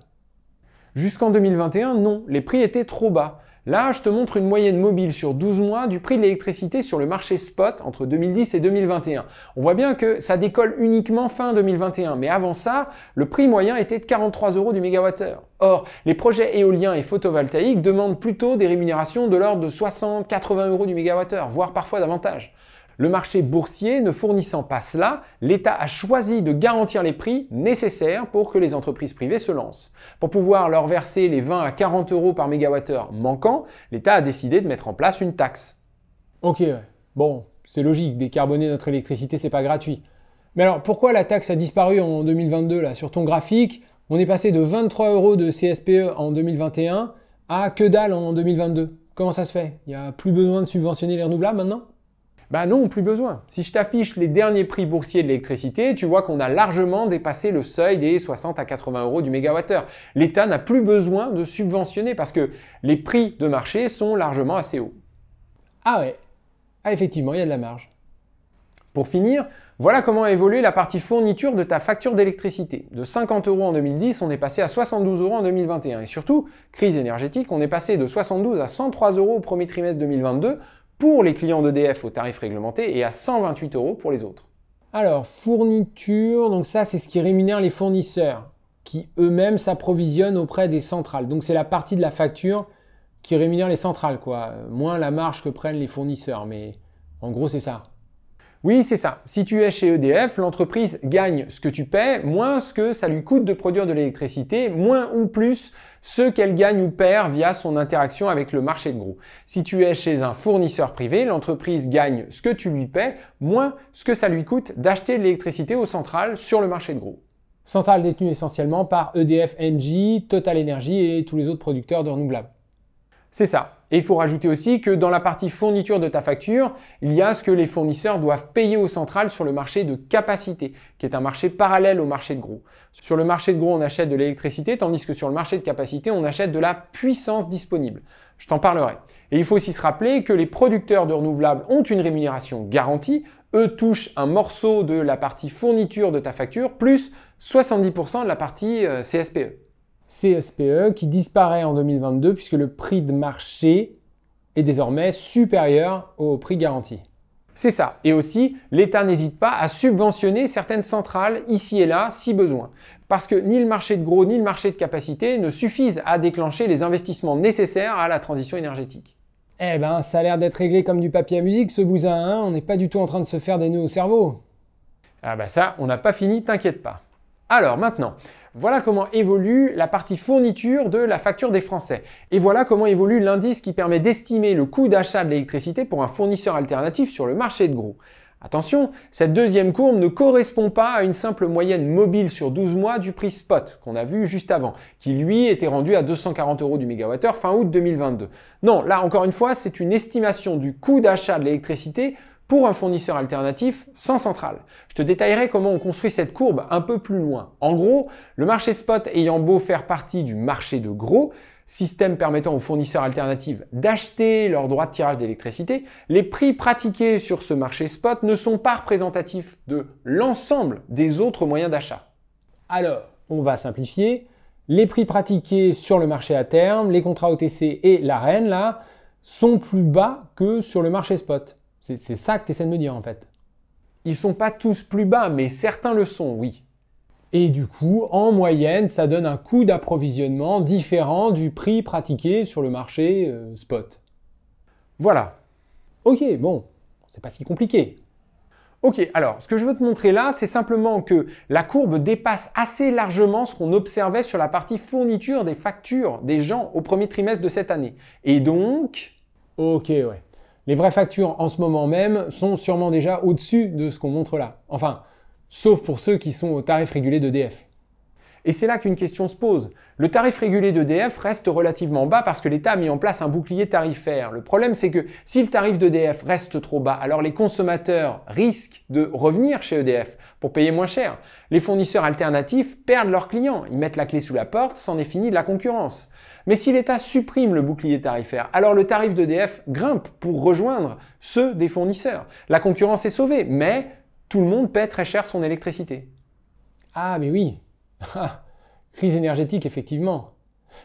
Jusqu'en 2021, non, les prix étaient trop bas. Là, je te montre une moyenne mobile sur 12 mois du prix de l'électricité sur le marché spot entre 2010 et 2021. On voit bien que ça décolle uniquement fin 2021, mais avant ça, le prix moyen était de 43 euros du mégawattheure. Or, les projets éoliens et photovoltaïques demandent plutôt des rémunérations de l'ordre de 60-80 euros du mégawattheure, voire parfois davantage. Le marché boursier ne fournissant pas cela, l'État a choisi de garantir les prix nécessaires pour que les entreprises privées se lancent. Pour pouvoir leur verser les 20 à 40 euros par mégawattheure manquant, l'État a décidé de mettre en place une taxe. Ok, bon, c'est logique, décarboner notre électricité, c'est pas gratuit. Mais alors pourquoi la taxe a disparu en 2022 là Sur ton graphique, on est passé de 23 euros de CSPE en 2021 à que dalle en 2022. Comment ça se fait Il n'y a plus besoin de subventionner les renouvelables maintenant ben non, plus besoin. Si je t'affiche les derniers prix boursiers de l'électricité, tu vois qu'on a largement dépassé le seuil des 60 à 80 euros du mégawattheure. L'État n'a plus besoin de subventionner parce que les prix de marché sont largement assez hauts. Ah ouais, ah effectivement, il y a de la marge. Pour finir, voilà comment a évolué la partie fourniture de ta facture d'électricité. De 50 euros en 2010, on est passé à 72 euros en 2021. Et surtout, crise énergétique, on est passé de 72 à 103 euros au premier trimestre 2022 pour les clients d'EDF au tarif réglementé et à 128 euros pour les autres. Alors, fourniture, donc ça c'est ce qui rémunère les fournisseurs qui eux-mêmes s'approvisionnent auprès des centrales. Donc c'est la partie de la facture qui rémunère les centrales, quoi. Moins la marge que prennent les fournisseurs, mais en gros c'est ça. Oui, c'est ça. Si tu es chez EDF, l'entreprise gagne ce que tu paies, moins ce que ça lui coûte de produire de l'électricité, moins ou plus ce qu'elle gagne ou perd via son interaction avec le marché de gros. Si tu es chez un fournisseur privé, l'entreprise gagne ce que tu lui paies, moins ce que ça lui coûte d'acheter de l'électricité aux centrales sur le marché de gros. Centrales détenues essentiellement par EDF, NG, Total Energy et tous les autres producteurs de renouvelables. C'est ça. Et il faut rajouter aussi que dans la partie fourniture de ta facture, il y a ce que les fournisseurs doivent payer aux centrales sur le marché de capacité, qui est un marché parallèle au marché de gros. Sur le marché de gros, on achète de l'électricité, tandis que sur le marché de capacité, on achète de la puissance disponible. Je t'en parlerai. Et il faut aussi se rappeler que les producteurs de renouvelables ont une rémunération garantie, eux touchent un morceau de la partie fourniture de ta facture, plus 70% de la partie euh, CSPE. CSPE qui disparaît en 2022 puisque le prix de marché est désormais supérieur au prix garanti. C'est ça. Et aussi, l'État n'hésite pas à subventionner certaines centrales ici et là si besoin. Parce que ni le marché de gros ni le marché de capacité ne suffisent à déclencher les investissements nécessaires à la transition énergétique. Eh ben, ça a l'air d'être réglé comme du papier à musique ce bousin, hein. on n'est pas du tout en train de se faire des nœuds au cerveau. Ah ben ça, on n'a pas fini, t'inquiète pas. Alors maintenant, voilà comment évolue la partie fourniture de la facture des Français. Et voilà comment évolue l'indice qui permet d'estimer le coût d'achat de l'électricité pour un fournisseur alternatif sur le marché de gros. Attention, cette deuxième courbe ne correspond pas à une simple moyenne mobile sur 12 mois du prix spot qu'on a vu juste avant, qui lui était rendu à 240 euros du MWh fin août 2022. Non, là encore une fois, c'est une estimation du coût d'achat de l'électricité pour un fournisseur alternatif sans centrale. Je te détaillerai comment on construit cette courbe un peu plus loin. En gros, le marché spot ayant beau faire partie du marché de gros, système permettant aux fournisseurs alternatifs d'acheter leurs droits de tirage d'électricité, les prix pratiqués sur ce marché spot ne sont pas représentatifs de l'ensemble des autres moyens d'achat. Alors, on va simplifier. Les prix pratiqués sur le marché à terme, les contrats OTC et l'AREN, là, sont plus bas que sur le marché spot. C'est ça que tu essaies de me dire en fait. Ils sont pas tous plus bas, mais certains le sont, oui. Et du coup, en moyenne, ça donne un coût d'approvisionnement différent du prix pratiqué sur le marché euh, spot. Voilà. Ok, bon, c'est pas si compliqué. Ok, alors ce que je veux te montrer là, c'est simplement que la courbe dépasse assez largement ce qu'on observait sur la partie fourniture des factures des gens au premier trimestre de cette année. Et donc... Ok, ouais. Les vraies factures en ce moment même sont sûrement déjà au-dessus de ce qu'on montre là. Enfin, sauf pour ceux qui sont au tarif régulé d'EDF. Et c'est là qu'une question se pose. Le tarif régulé d'EDF reste relativement bas parce que l'État a mis en place un bouclier tarifaire. Le problème, c'est que si le tarif d'EDF reste trop bas, alors les consommateurs risquent de revenir chez EDF pour payer moins cher. Les fournisseurs alternatifs perdent leurs clients. Ils mettent la clé sous la porte, c'en est fini de la concurrence. Mais si l'État supprime le bouclier tarifaire, alors le tarif d'EDF grimpe pour rejoindre ceux des fournisseurs. La concurrence est sauvée, mais tout le monde paie très cher son électricité. Ah mais oui, ah, crise énergétique effectivement.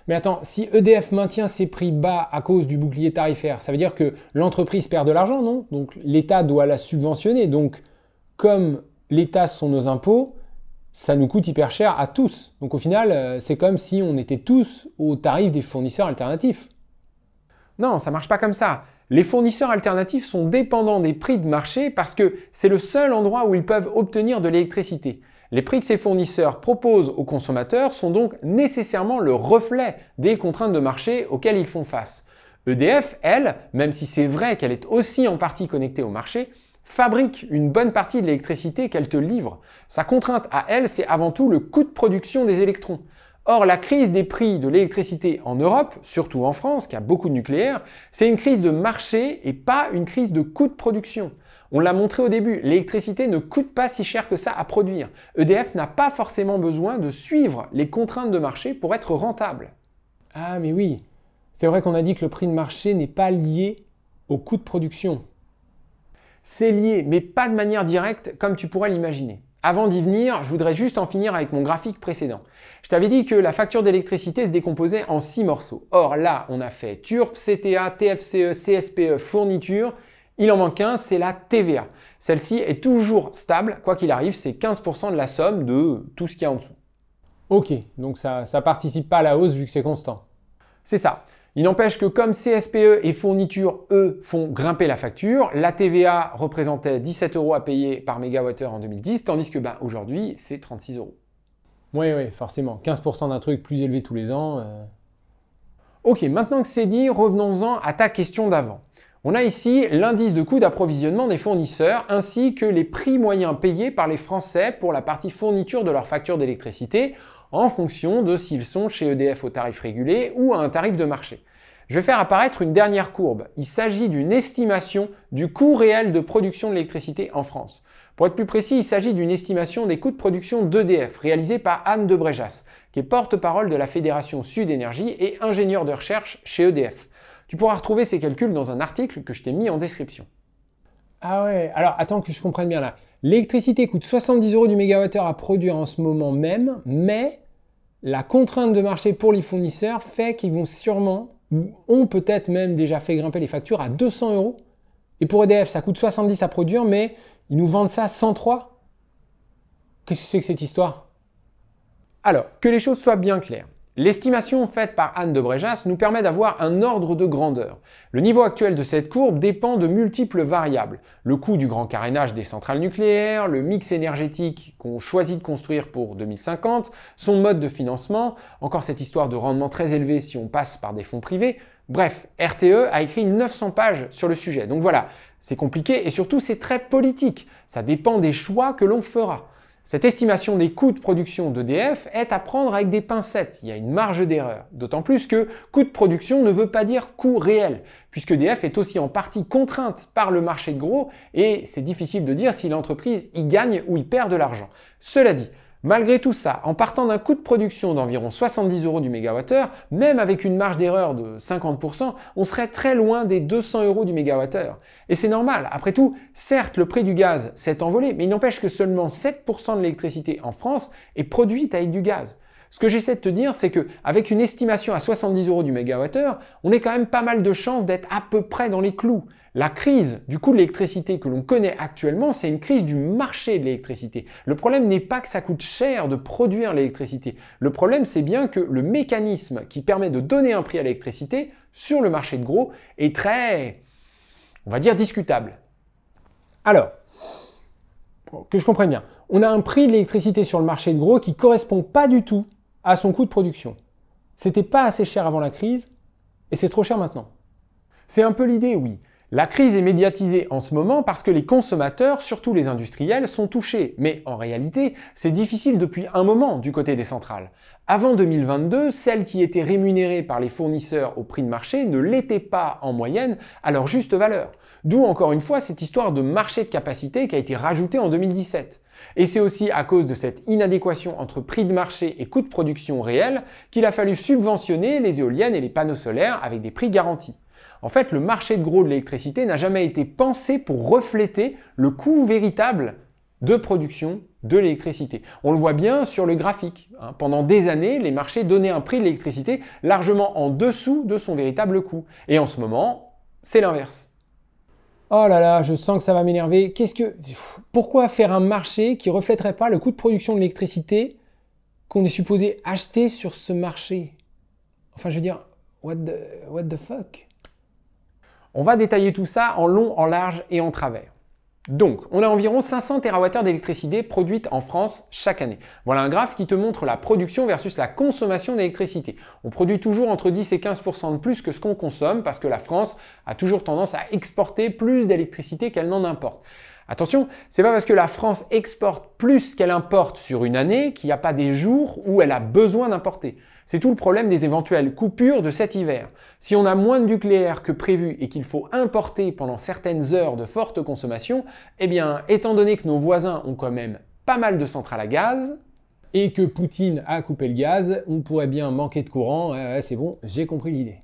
Mais attends, si EDF maintient ses prix bas à cause du bouclier tarifaire, ça veut dire que l'entreprise perd de l'argent, non Donc l'État doit la subventionner. Donc, comme l'État sont nos impôts, ça nous coûte hyper cher à tous. Donc au final, euh, c'est comme si on était tous au tarif des fournisseurs alternatifs. Non, ça marche pas comme ça. Les fournisseurs alternatifs sont dépendants des prix de marché parce que c'est le seul endroit où ils peuvent obtenir de l'électricité. Les prix que ces fournisseurs proposent aux consommateurs sont donc nécessairement le reflet des contraintes de marché auxquelles ils font face. EDF, elle, même si c'est vrai qu'elle est aussi en partie connectée au marché, fabrique une bonne partie de l'électricité qu'elle te livre. Sa contrainte à elle, c'est avant tout le coût de production des électrons. Or, la crise des prix de l'électricité en Europe, surtout en France, qui a beaucoup de nucléaire, c'est une crise de marché et pas une crise de coût de production. On l'a montré au début, l'électricité ne coûte pas si cher que ça à produire. EDF n'a pas forcément besoin de suivre les contraintes de marché pour être rentable. Ah mais oui, c'est vrai qu'on a dit que le prix de marché n'est pas lié au coût de production. C'est lié, mais pas de manière directe comme tu pourrais l'imaginer. Avant d'y venir, je voudrais juste en finir avec mon graphique précédent. Je t'avais dit que la facture d'électricité se décomposait en 6 morceaux. Or là, on a fait TURP, CTA, TFCE, CSPE, fourniture. Il en manque un, c'est la TVA. Celle-ci est toujours stable, quoi qu'il arrive, c'est 15% de la somme de tout ce qu'il y a en dessous. Ok, donc ça ne participe pas à la hausse vu que c'est constant. C'est ça. Il n'empêche que comme CSPE et fourniture, eux, font grimper la facture, la TVA représentait 17 euros à payer par mégawattheure en 2010, tandis que ben, aujourd'hui, c'est 36 euros. Oui, oui, forcément. 15% d'un truc plus élevé tous les ans. Euh. Ok, maintenant que c'est dit, revenons-en à ta question d'avant. On a ici l'indice de coût d'approvisionnement des fournisseurs ainsi que les prix moyens payés par les Français pour la partie fourniture de leur facture d'électricité en fonction de s'ils sont chez EDF au tarif régulé ou à un tarif de marché. Je vais faire apparaître une dernière courbe. Il s'agit d'une estimation du coût réel de production de l'électricité en France. Pour être plus précis, il s'agit d'une estimation des coûts de production d'EDF réalisée par Anne de Bréjas, qui est porte-parole de la Fédération Sud Énergie et ingénieur de recherche chez EDF. Tu pourras retrouver ces calculs dans un article que je t'ai mis en description. Ah ouais, alors attends que je comprenne bien là. L'électricité coûte 70 euros du mégawatt-heure à produire en ce moment même, mais la contrainte de marché pour les fournisseurs fait qu'ils vont sûrement, ou ont peut-être même déjà fait grimper les factures à 200 euros. Et pour EDF, ça coûte 70 à produire, mais ils nous vendent ça 103. Qu'est-ce que c'est que cette histoire Alors, que les choses soient bien claires. L'estimation faite par Anne de Bréjas nous permet d'avoir un ordre de grandeur. Le niveau actuel de cette courbe dépend de multiples variables. Le coût du grand carénage des centrales nucléaires, le mix énergétique qu'on choisit de construire pour 2050, son mode de financement, encore cette histoire de rendement très élevé si on passe par des fonds privés. Bref, RTE a écrit 900 pages sur le sujet. Donc voilà, c'est compliqué et surtout c'est très politique. Ça dépend des choix que l'on fera. Cette estimation des coûts de production d'EDF est à prendre avec des pincettes, il y a une marge d'erreur. D'autant plus que coût de production ne veut pas dire coût réel, puisque EDF est aussi en partie contrainte par le marché de gros et c'est difficile de dire si l'entreprise y gagne ou y perd de l'argent. Cela dit, Malgré tout ça, en partant d'un coût de production d'environ 70 euros du mégawattheure, même avec une marge d'erreur de 50%, on serait très loin des 200 euros du mégawattheure. Et c'est normal, après tout, certes le prix du gaz s'est envolé, mais il n'empêche que seulement 7% de l'électricité en France est produite avec du gaz. Ce que j'essaie de te dire, c'est que avec une estimation à 70 euros du mégawattheure, on est quand même pas mal de chances d'être à peu près dans les clous. La crise du coût de l'électricité que l'on connaît actuellement, c'est une crise du marché de l'électricité. Le problème n'est pas que ça coûte cher de produire l'électricité. Le problème, c'est bien que le mécanisme qui permet de donner un prix à l'électricité sur le marché de gros est très, on va dire, discutable. Alors, que je comprenne bien, on a un prix de l'électricité sur le marché de gros qui ne correspond pas du tout à son coût de production. C'était pas assez cher avant la crise et c'est trop cher maintenant. C'est un peu l'idée, oui. La crise est médiatisée en ce moment parce que les consommateurs, surtout les industriels, sont touchés. Mais en réalité, c'est difficile depuis un moment du côté des centrales. Avant 2022, celles qui étaient rémunérées par les fournisseurs au prix de marché ne l'étaient pas en moyenne à leur juste valeur. D'où encore une fois cette histoire de marché de capacité qui a été rajoutée en 2017. Et c'est aussi à cause de cette inadéquation entre prix de marché et coût de production réel qu'il a fallu subventionner les éoliennes et les panneaux solaires avec des prix garantis. En fait, le marché de gros de l'électricité n'a jamais été pensé pour refléter le coût véritable de production de l'électricité. On le voit bien sur le graphique. Hein. Pendant des années, les marchés donnaient un prix de l'électricité largement en dessous de son véritable coût. Et en ce moment, c'est l'inverse. Oh là là, je sens que ça va m'énerver. Qu'est-ce que. Pourquoi faire un marché qui reflèterait pas le coût de production de l'électricité qu'on est supposé acheter sur ce marché Enfin, je veux dire, what the, what the fuck on va détailler tout ça en long, en large et en travers. Donc, on a environ 500 TWh d'électricité produite en France chaque année. Voilà un graphe qui te montre la production versus la consommation d'électricité. On produit toujours entre 10 et 15% de plus que ce qu'on consomme parce que la France a toujours tendance à exporter plus d'électricité qu'elle n'en importe. Attention, c'est pas parce que la France exporte plus qu'elle importe sur une année qu'il n'y a pas des jours où elle a besoin d'importer. C'est tout le problème des éventuelles coupures de cet hiver. Si on a moins de nucléaire que prévu et qu'il faut importer pendant certaines heures de forte consommation, eh bien, étant donné que nos voisins ont quand même pas mal de centrales à gaz, et que Poutine a coupé le gaz, on pourrait bien manquer de courant, ouais, c'est bon, j'ai compris l'idée.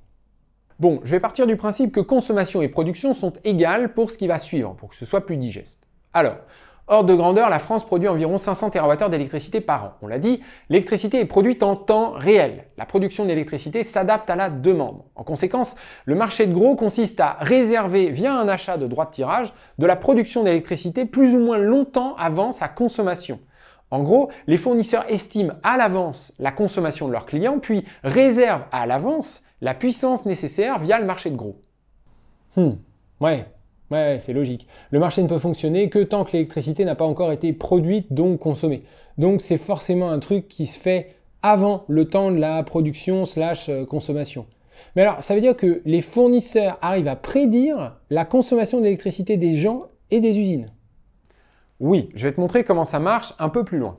Bon, je vais partir du principe que consommation et production sont égales pour ce qui va suivre, pour que ce soit plus digeste. Alors, Hors de grandeur, la France produit environ 500 TWh d'électricité par an. On l'a dit, l'électricité est produite en temps réel. La production d'électricité s'adapte à la demande. En conséquence, le marché de gros consiste à réserver via un achat de droit de tirage de la production d'électricité plus ou moins longtemps avant sa consommation. En gros, les fournisseurs estiment à l'avance la consommation de leurs clients, puis réservent à l'avance la puissance nécessaire via le marché de gros. Hmm, ouais, Ouais, c'est logique. Le marché ne peut fonctionner que tant que l'électricité n'a pas encore été produite, donc consommée. Donc c'est forcément un truc qui se fait avant le temps de la production slash euh, consommation. Mais alors, ça veut dire que les fournisseurs arrivent à prédire la consommation d'électricité des gens et des usines. Oui, je vais te montrer comment ça marche un peu plus loin.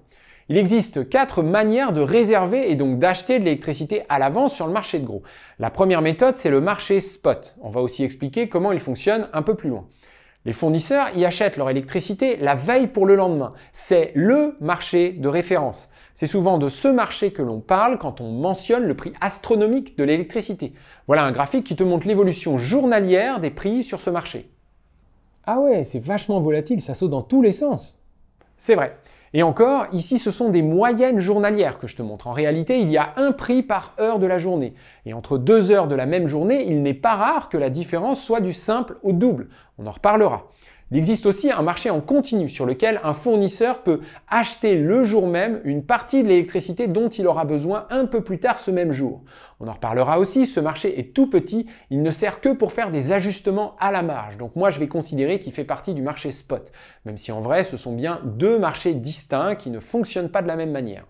Il existe quatre manières de réserver et donc d'acheter de l'électricité à l'avance sur le marché de gros. La première méthode, c'est le marché spot. On va aussi expliquer comment il fonctionne un peu plus loin. Les fournisseurs y achètent leur électricité la veille pour le lendemain. C'est le marché de référence. C'est souvent de ce marché que l'on parle quand on mentionne le prix astronomique de l'électricité. Voilà un graphique qui te montre l'évolution journalière des prix sur ce marché. Ah ouais, c'est vachement volatile, ça saute dans tous les sens. C'est vrai. Et encore, ici, ce sont des moyennes journalières que je te montre. En réalité, il y a un prix par heure de la journée. Et entre deux heures de la même journée, il n'est pas rare que la différence soit du simple au double. On en reparlera. Il existe aussi un marché en continu sur lequel un fournisseur peut acheter le jour même une partie de l'électricité dont il aura besoin un peu plus tard ce même jour. On en reparlera aussi, ce marché est tout petit, il ne sert que pour faire des ajustements à la marge. Donc moi je vais considérer qu'il fait partie du marché spot, même si en vrai ce sont bien deux marchés distincts qui ne fonctionnent pas de la même manière.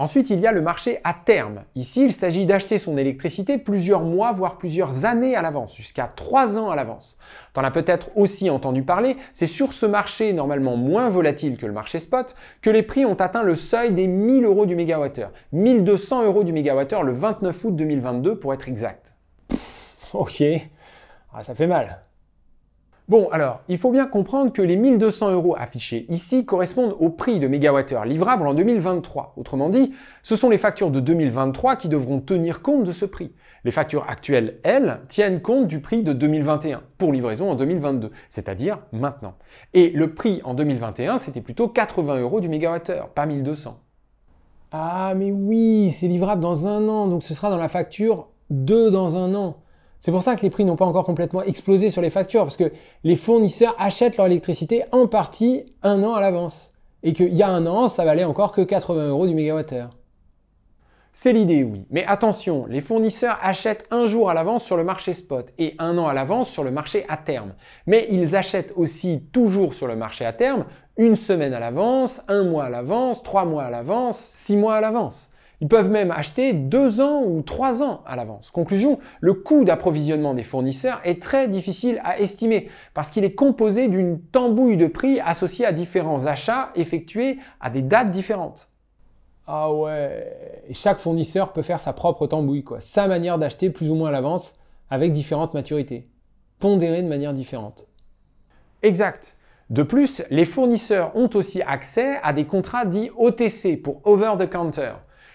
Ensuite, il y a le marché à terme. Ici, il s'agit d'acheter son électricité plusieurs mois, voire plusieurs années à l'avance, jusqu'à 3 ans à l'avance. T'en as peut-être aussi entendu parler, c'est sur ce marché normalement moins volatile que le marché spot que les prix ont atteint le seuil des 1000 euros du mégawattheure. 1200 euros du mégawattheure le 29 août 2022 pour être exact. ok, ah, ça fait mal. Bon, alors, il faut bien comprendre que les 1200 euros affichés ici correspondent au prix de mégawattheure livrable en 2023. Autrement dit, ce sont les factures de 2023 qui devront tenir compte de ce prix. Les factures actuelles, elles, tiennent compte du prix de 2021 pour livraison en 2022, c'est-à-dire maintenant. Et le prix en 2021, c'était plutôt 80 euros du mégawattheure, pas 1200. Ah, mais oui, c'est livrable dans un an, donc ce sera dans la facture 2 dans un an. C'est pour ça que les prix n'ont pas encore complètement explosé sur les factures, parce que les fournisseurs achètent leur électricité en partie un an à l'avance. Et qu'il y a un an, ça valait encore que 80 euros du mégawattheure. C'est l'idée, oui. Mais attention, les fournisseurs achètent un jour à l'avance sur le marché spot et un an à l'avance sur le marché à terme. Mais ils achètent aussi toujours sur le marché à terme, une semaine à l'avance, un mois à l'avance, trois mois à l'avance, six mois à l'avance. Ils peuvent même acheter deux ans ou trois ans à l'avance. Conclusion, le coût d'approvisionnement des fournisseurs est très difficile à estimer parce qu'il est composé d'une tambouille de prix associée à différents achats effectués à des dates différentes. Ah ouais, et chaque fournisseur peut faire sa propre tambouille, quoi. sa manière d'acheter plus ou moins à l'avance avec différentes maturités, pondérées de manière différente. Exact. De plus, les fournisseurs ont aussi accès à des contrats dits OTC pour over the counter,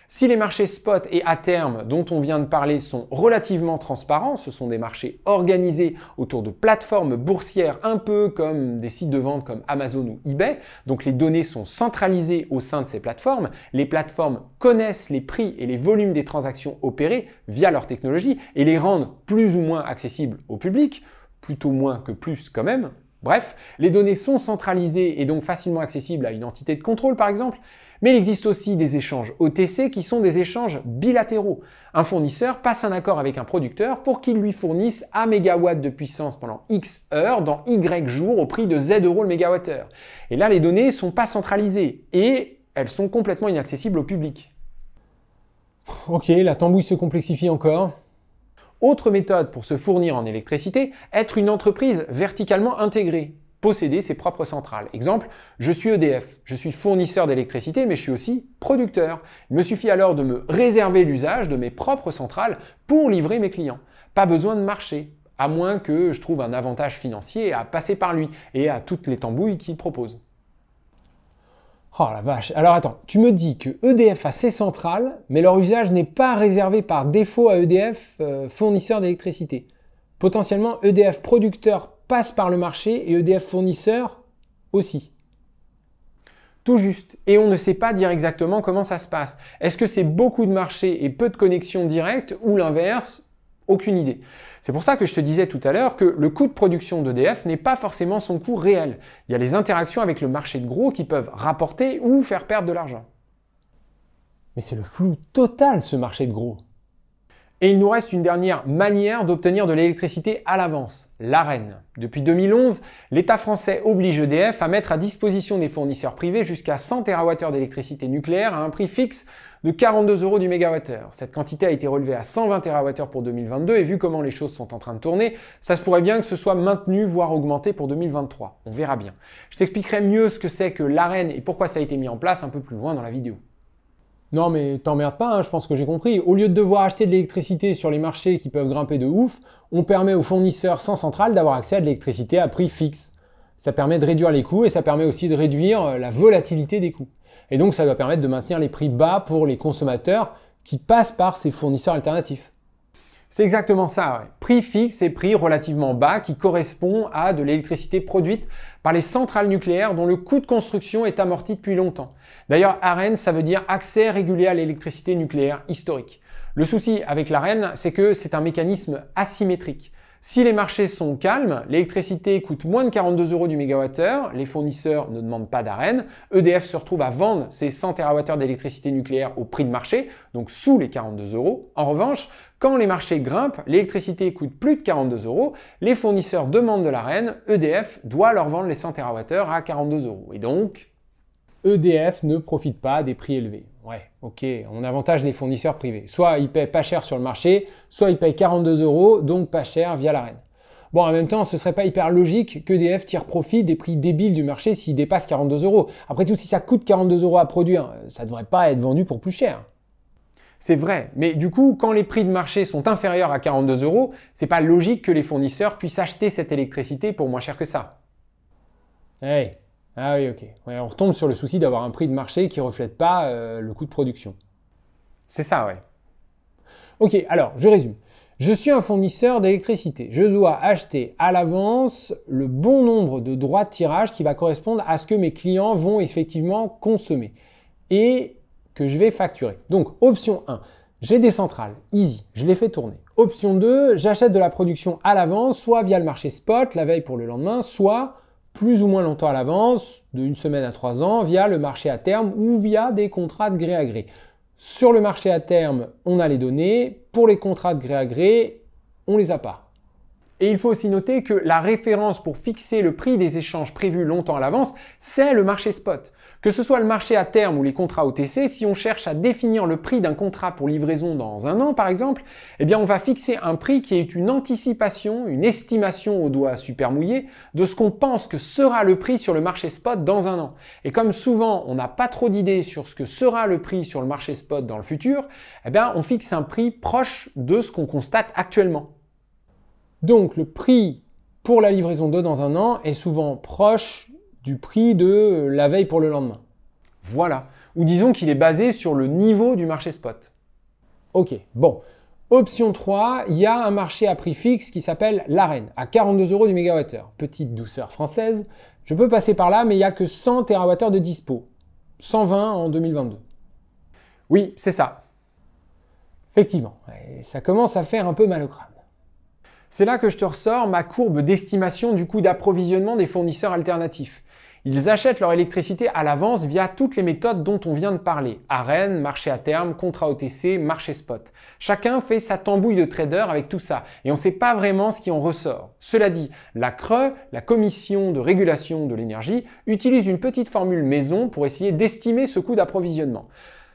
si les marchés spot et à terme dont on vient de parler sont relativement transparents, ce sont des marchés organisés autour de plateformes boursières un peu comme des sites de vente comme Amazon ou eBay, donc les données sont centralisées au sein de ces plateformes, les plateformes connaissent les prix et les volumes des transactions opérées via leur technologie et les rendent plus ou moins accessibles au public, plutôt moins que plus quand même. Bref, les données sont centralisées et donc facilement accessibles à une entité de contrôle par exemple, mais il existe aussi des échanges OTC qui sont des échanges bilatéraux. Un fournisseur passe un accord avec un producteur pour qu'il lui fournisse 1 MW de puissance pendant X heures dans Y jours au prix de Z euros le mégawattheure. Et là, les données ne sont pas centralisées et elles sont complètement inaccessibles au public. Ok, la tambouille se complexifie encore. Autre méthode pour se fournir en électricité, être une entreprise verticalement intégrée posséder ses propres centrales. Exemple, je suis EDF, je suis fournisseur d'électricité, mais je suis aussi producteur. Il me suffit alors de me réserver l'usage de mes propres centrales pour livrer mes clients. Pas besoin de marché, à moins que je trouve un avantage financier à passer par lui et à toutes les tambouilles qu'il propose. Oh la vache. Alors attends, tu me dis que EDF a ses centrales, mais leur usage n'est pas réservé par défaut à EDF euh, fournisseur d'électricité. Potentiellement EDF producteur passe par le marché et EDF fournisseur aussi. Tout juste. Et on ne sait pas dire exactement comment ça se passe. Est-ce que c'est beaucoup de marchés et peu de connexions directes ou l'inverse Aucune idée. C'est pour ça que je te disais tout à l'heure que le coût de production d'EDF n'est pas forcément son coût réel. Il y a les interactions avec le marché de gros qui peuvent rapporter ou faire perdre de l'argent. Mais c'est le flou total ce marché de gros. Et il nous reste une dernière manière d'obtenir de l'électricité à l'avance, l'AREN. Depuis 2011, l'État français oblige EDF à mettre à disposition des fournisseurs privés jusqu'à 100 TWh d'électricité nucléaire à un prix fixe de 42 euros du mégawattheure. Cette quantité a été relevée à 120 TWh pour 2022 et vu comment les choses sont en train de tourner, ça se pourrait bien que ce soit maintenu voire augmenté pour 2023. On verra bien. Je t'expliquerai mieux ce que c'est que l'AREN et pourquoi ça a été mis en place un peu plus loin dans la vidéo. Non, mais t'emmerdes pas, hein, je pense que j'ai compris. Au lieu de devoir acheter de l'électricité sur les marchés qui peuvent grimper de ouf, on permet aux fournisseurs sans centrale d'avoir accès à de l'électricité à prix fixe. Ça permet de réduire les coûts et ça permet aussi de réduire euh, la volatilité des coûts. Et donc ça doit permettre de maintenir les prix bas pour les consommateurs qui passent par ces fournisseurs alternatifs. C'est exactement ça, prix fixe et prix relativement bas qui correspond à de l'électricité produite par les centrales nucléaires dont le coût de construction est amorti depuis longtemps. D'ailleurs, AREN, ça veut dire accès régulier à l'électricité nucléaire historique. Le souci avec l'AREN, c'est que c'est un mécanisme asymétrique. Si les marchés sont calmes, l'électricité coûte moins de 42 euros du mégawattheure, les fournisseurs ne demandent pas d'arène, EDF se retrouve à vendre ses 100 TWh d'électricité nucléaire au prix de marché, donc sous les 42 euros. En revanche, quand les marchés grimpent, l'électricité coûte plus de 42 euros, les fournisseurs demandent de l'arène, EDF doit leur vendre les 100 TWh à 42 euros. Et donc, EDF ne profite pas des prix élevés. Ouais, ok, on avantage les fournisseurs privés. Soit ils paient pas cher sur le marché, soit ils payent 42 euros, donc pas cher via reine. Bon, en même temps, ce serait pas hyper logique que Df tire profit des prix débiles du marché s'ils dépassent 42 euros. Après tout, si ça coûte 42 euros à produire, euh, ça devrait pas être vendu pour plus cher. C'est vrai, mais du coup, quand les prix de marché sont inférieurs à 42 euros, c'est pas logique que les fournisseurs puissent acheter cette électricité pour moins cher que ça. Hey, ah oui, ok. on retombe sur le souci d'avoir un prix de marché qui ne reflète pas euh, le coût de production. C'est ça, ouais. Ok, alors, je résume. Je suis un fournisseur d'électricité. Je dois acheter à l'avance le bon nombre de droits de tirage qui va correspondre à ce que mes clients vont effectivement consommer et que je vais facturer. Donc, option 1, j'ai des centrales, easy, je les fais tourner. Option 2, j'achète de la production à l'avance, soit via le marché spot la veille pour le lendemain, soit plus ou moins longtemps à l'avance, de une semaine à trois ans, via le marché à terme ou via des contrats de gré à gré. Sur le marché à terme, on a les données. Pour les contrats de gré à gré, on les a pas. Et il faut aussi noter que la référence pour fixer le prix des échanges prévus longtemps à l'avance, c'est le marché spot. Que ce soit le marché à terme ou les contrats OTC, si on cherche à définir le prix d'un contrat pour livraison dans un an par exemple, eh bien on va fixer un prix qui est une anticipation, une estimation au doigt super mouillé de ce qu'on pense que sera le prix sur le marché spot dans un an. Et comme souvent on n'a pas trop d'idées sur ce que sera le prix sur le marché spot dans le futur, eh bien on fixe un prix proche de ce qu'on constate actuellement. Donc le prix pour la livraison d'eau dans un an est souvent proche du prix de la veille pour le lendemain. Voilà. Ou disons qu'il est basé sur le niveau du marché spot. Ok, bon. Option 3, il y a un marché à prix fixe qui s'appelle l'Arène, à 42 euros du mégawattheure. Petite douceur française, je peux passer par là, mais il n'y a que 100 TWh de dispo. 120 en 2022. Oui, c'est ça. Effectivement, ça commence à faire un peu mal au crâne. C'est là que je te ressors ma courbe d'estimation du coût d'approvisionnement des fournisseurs alternatifs. Ils achètent leur électricité à l'avance via toutes les méthodes dont on vient de parler. Arène, marché à terme, contrat OTC, marché spot. Chacun fait sa tambouille de trader avec tout ça et on ne sait pas vraiment ce qui en ressort. Cela dit, la CRE, la Commission de régulation de l'énergie, utilise une petite formule maison pour essayer d'estimer ce coût d'approvisionnement.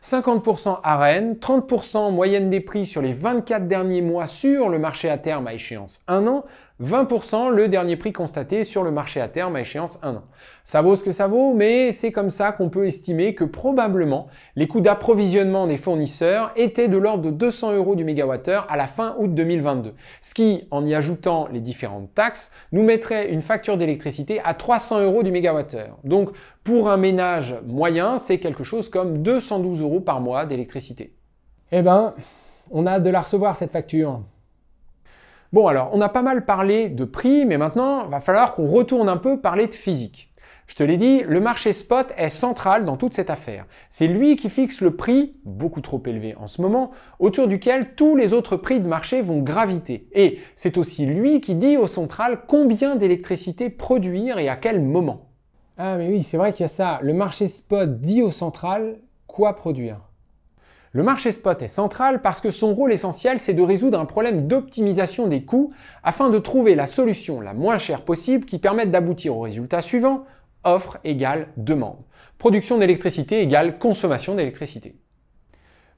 50% arène, 30% moyenne des prix sur les 24 derniers mois sur le marché à terme à échéance 1 an, 20% le dernier prix constaté sur le marché à terme à échéance 1 an. Ça vaut ce que ça vaut, mais c'est comme ça qu'on peut estimer que probablement les coûts d'approvisionnement des fournisseurs étaient de l'ordre de 200 euros du mégawattheure à la fin août 2022. Ce qui, en y ajoutant les différentes taxes, nous mettrait une facture d'électricité à 300 euros du mégawattheure. Donc, pour un ménage moyen, c'est quelque chose comme 212 euros par mois d'électricité. Eh ben, on a de la recevoir cette facture. Bon alors, on a pas mal parlé de prix, mais maintenant, va falloir qu'on retourne un peu parler de physique. Je te l'ai dit, le marché spot est central dans toute cette affaire. C'est lui qui fixe le prix, beaucoup trop élevé en ce moment, autour duquel tous les autres prix de marché vont graviter. Et c'est aussi lui qui dit aux centrales combien d'électricité produire et à quel moment. Ah mais oui, c'est vrai qu'il y a ça. Le marché spot dit aux centrales quoi produire. Le marché spot est central parce que son rôle essentiel, c'est de résoudre un problème d'optimisation des coûts afin de trouver la solution la moins chère possible qui permette d'aboutir au résultat suivant, offre égale demande. Production d'électricité égale consommation d'électricité.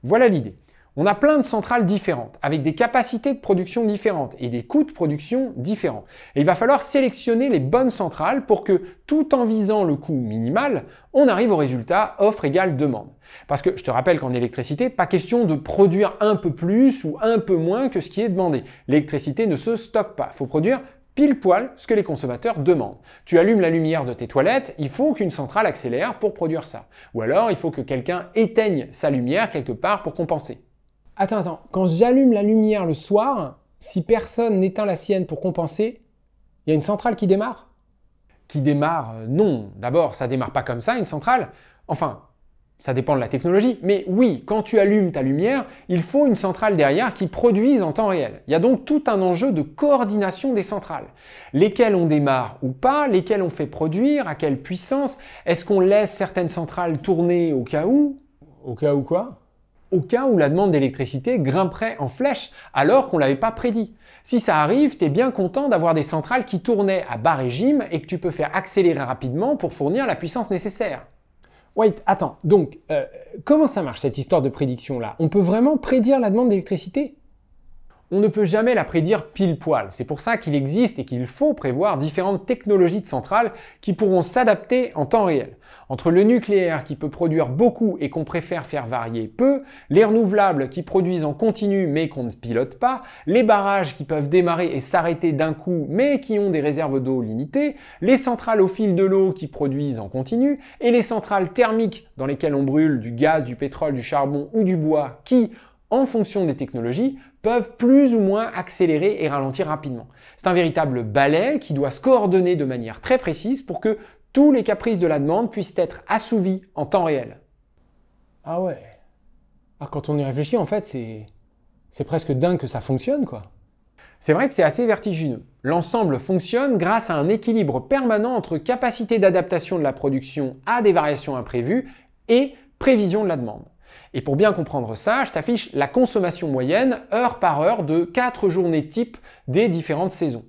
Voilà l'idée. On a plein de centrales différentes, avec des capacités de production différentes et des coûts de production différents. Et il va falloir sélectionner les bonnes centrales pour que, tout en visant le coût minimal, on arrive au résultat offre égale demande. Parce que je te rappelle qu'en électricité, pas question de produire un peu plus ou un peu moins que ce qui est demandé. L'électricité ne se stocke pas, Il faut produire pile poil ce que les consommateurs demandent. Tu allumes la lumière de tes toilettes, il faut qu'une centrale accélère pour produire ça. Ou alors il faut que quelqu'un éteigne sa lumière quelque part pour compenser. Attends, attends, quand j'allume la lumière le soir, si personne n'éteint la sienne pour compenser, il y a une centrale qui démarre Qui démarre euh, Non, d'abord, ça démarre pas comme ça, une centrale. Enfin, ça dépend de la technologie. Mais oui, quand tu allumes ta lumière, il faut une centrale derrière qui produise en temps réel. Il y a donc tout un enjeu de coordination des centrales. Lesquelles on démarre ou pas, lesquelles on fait produire, à quelle puissance, est-ce qu'on laisse certaines centrales tourner au cas où Au cas où quoi au cas où la demande d'électricité grimperait en flèche alors qu'on ne l'avait pas prédit. Si ça arrive, tu es bien content d'avoir des centrales qui tournaient à bas régime et que tu peux faire accélérer rapidement pour fournir la puissance nécessaire. Wait, attends, donc, euh, comment ça marche cette histoire de prédiction-là On peut vraiment prédire la demande d'électricité on ne peut jamais la prédire pile poil. C'est pour ça qu'il existe et qu'il faut prévoir différentes technologies de centrales qui pourront s'adapter en temps réel entre le nucléaire qui peut produire beaucoup et qu'on préfère faire varier peu, les renouvelables qui produisent en continu mais qu'on ne pilote pas, les barrages qui peuvent démarrer et s'arrêter d'un coup mais qui ont des réserves d'eau limitées, les centrales au fil de l'eau qui produisent en continu et les centrales thermiques dans lesquelles on brûle du gaz, du pétrole, du charbon ou du bois qui, en fonction des technologies, peuvent plus ou moins accélérer et ralentir rapidement. C'est un véritable balai qui doit se coordonner de manière très précise pour que tous les caprices de la demande puissent être assouvis en temps réel. Ah ouais. Ah, quand on y réfléchit, en fait, c'est. C'est presque dingue que ça fonctionne, quoi. C'est vrai que c'est assez vertigineux. L'ensemble fonctionne grâce à un équilibre permanent entre capacité d'adaptation de la production à des variations imprévues et prévision de la demande. Et pour bien comprendre ça, je t'affiche la consommation moyenne heure par heure de 4 journées type des différentes saisons.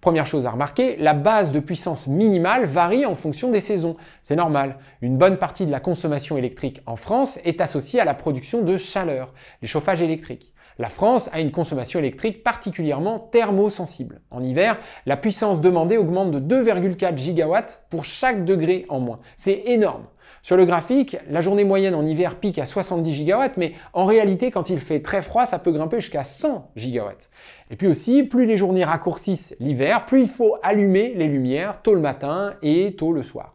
Première chose à remarquer, la base de puissance minimale varie en fonction des saisons. C'est normal. Une bonne partie de la consommation électrique en France est associée à la production de chaleur, les chauffages électriques. La France a une consommation électrique particulièrement thermosensible. En hiver, la puissance demandée augmente de 2,4 gigawatts pour chaque degré en moins. C'est énorme. Sur le graphique, la journée moyenne en hiver pique à 70 gigawatts, mais en réalité, quand il fait très froid, ça peut grimper jusqu'à 100 gigawatts. Et puis aussi, plus les journées raccourcissent l'hiver, plus il faut allumer les lumières tôt le matin et tôt le soir.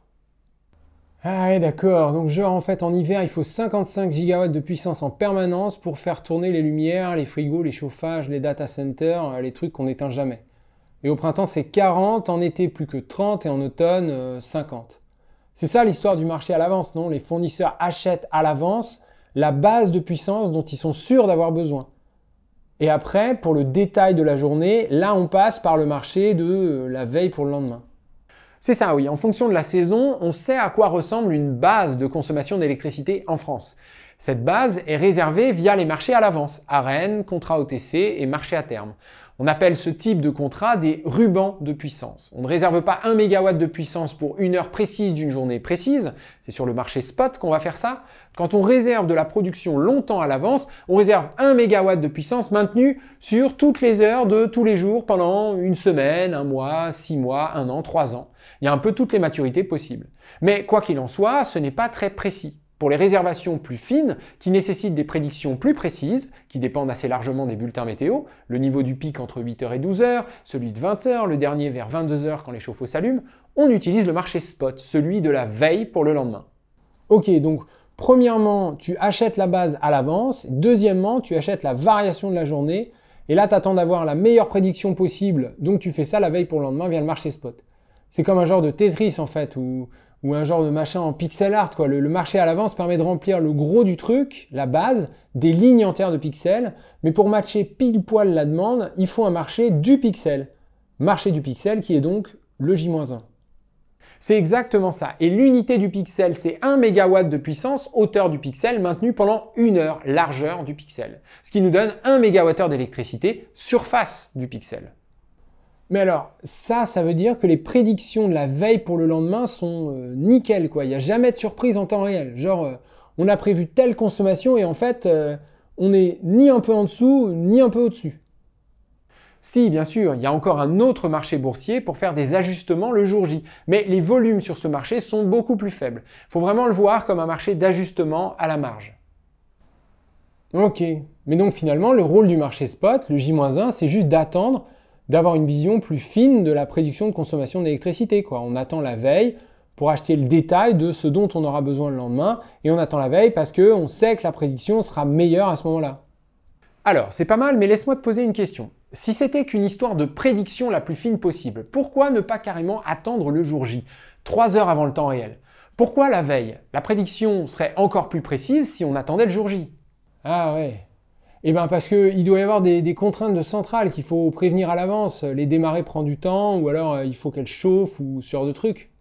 Ah ouais, d'accord. Donc genre en fait en hiver, il faut 55 gigawatts de puissance en permanence pour faire tourner les lumières, les frigos, les chauffages, les data centers, euh, les trucs qu'on n'éteint jamais. Et au printemps, c'est 40, en été plus que 30 et en automne 50. Euh, c'est ça l'histoire du marché à l'avance, non Les fournisseurs achètent à l'avance la base de puissance dont ils sont sûrs d'avoir besoin. Et après, pour le détail de la journée, là, on passe par le marché de euh, la veille pour le lendemain. C'est ça, oui. En fonction de la saison, on sait à quoi ressemble une base de consommation d'électricité en France. Cette base est réservée via les marchés à l'avance, AREN, contrat OTC et marché à terme. On appelle ce type de contrat des rubans de puissance. On ne réserve pas un MW de puissance pour une heure précise d'une journée précise, c'est sur le marché spot qu'on va faire ça, quand on réserve de la production longtemps à l'avance, on réserve 1 MW de puissance maintenue sur toutes les heures de tous les jours pendant une semaine, un mois, six mois, un an, trois ans. Il y a un peu toutes les maturités possibles. Mais quoi qu'il en soit, ce n'est pas très précis. Pour les réservations plus fines, qui nécessitent des prédictions plus précises, qui dépendent assez largement des bulletins météo, le niveau du pic entre 8h et 12h, celui de 20h, le dernier vers 22h quand les chauffe-eau s'allument, on utilise le marché spot, celui de la veille pour le lendemain. Ok, donc Premièrement, tu achètes la base à l'avance. Deuxièmement, tu achètes la variation de la journée. Et là, tu attends d'avoir la meilleure prédiction possible. Donc, tu fais ça la veille pour le lendemain via le marché spot. C'est comme un genre de Tetris, en fait, ou, un genre de machin en pixel art. Quoi. Le, marché à l'avance permet de remplir le gros du truc, la base, des lignes entières de pixels. Mais pour matcher pile poil la demande, il faut un marché du pixel. Marché du pixel qui est donc le J-1. C'est exactement ça. Et l'unité du pixel, c'est 1 MW de puissance, hauteur du pixel, maintenue pendant une heure, largeur du pixel. Ce qui nous donne 1 MWh d'électricité, surface du pixel. Mais alors, ça, ça veut dire que les prédictions de la veille pour le lendemain sont euh, nickel, quoi. Il n'y a jamais de surprise en temps réel. Genre, euh, on a prévu telle consommation et en fait, euh, on est ni un peu en dessous, ni un peu au-dessus. Si, bien sûr, il y a encore un autre marché boursier pour faire des ajustements le jour J, mais les volumes sur ce marché sont beaucoup plus faibles. Il Faut vraiment le voir comme un marché d'ajustement à la marge. Ok, mais donc finalement, le rôle du marché spot, le J-1, c'est juste d'attendre d'avoir une vision plus fine de la prédiction de consommation d'électricité. On attend la veille pour acheter le détail de ce dont on aura besoin le lendemain, et on attend la veille parce qu'on sait que la prédiction sera meilleure à ce moment-là. Alors, c'est pas mal, mais laisse-moi te poser une question. Si c'était qu'une histoire de prédiction la plus fine possible, pourquoi ne pas carrément attendre le jour J, trois heures avant le temps réel Pourquoi la veille La prédiction serait encore plus précise si on attendait le jour J. Ah ouais. Eh ben parce qu'il doit y avoir des, contraintes de centrale qu'il faut prévenir à l'avance. Les démarrer prend du temps, ou alors euh, il faut qu'elles chauffent, ou ce genre de trucs.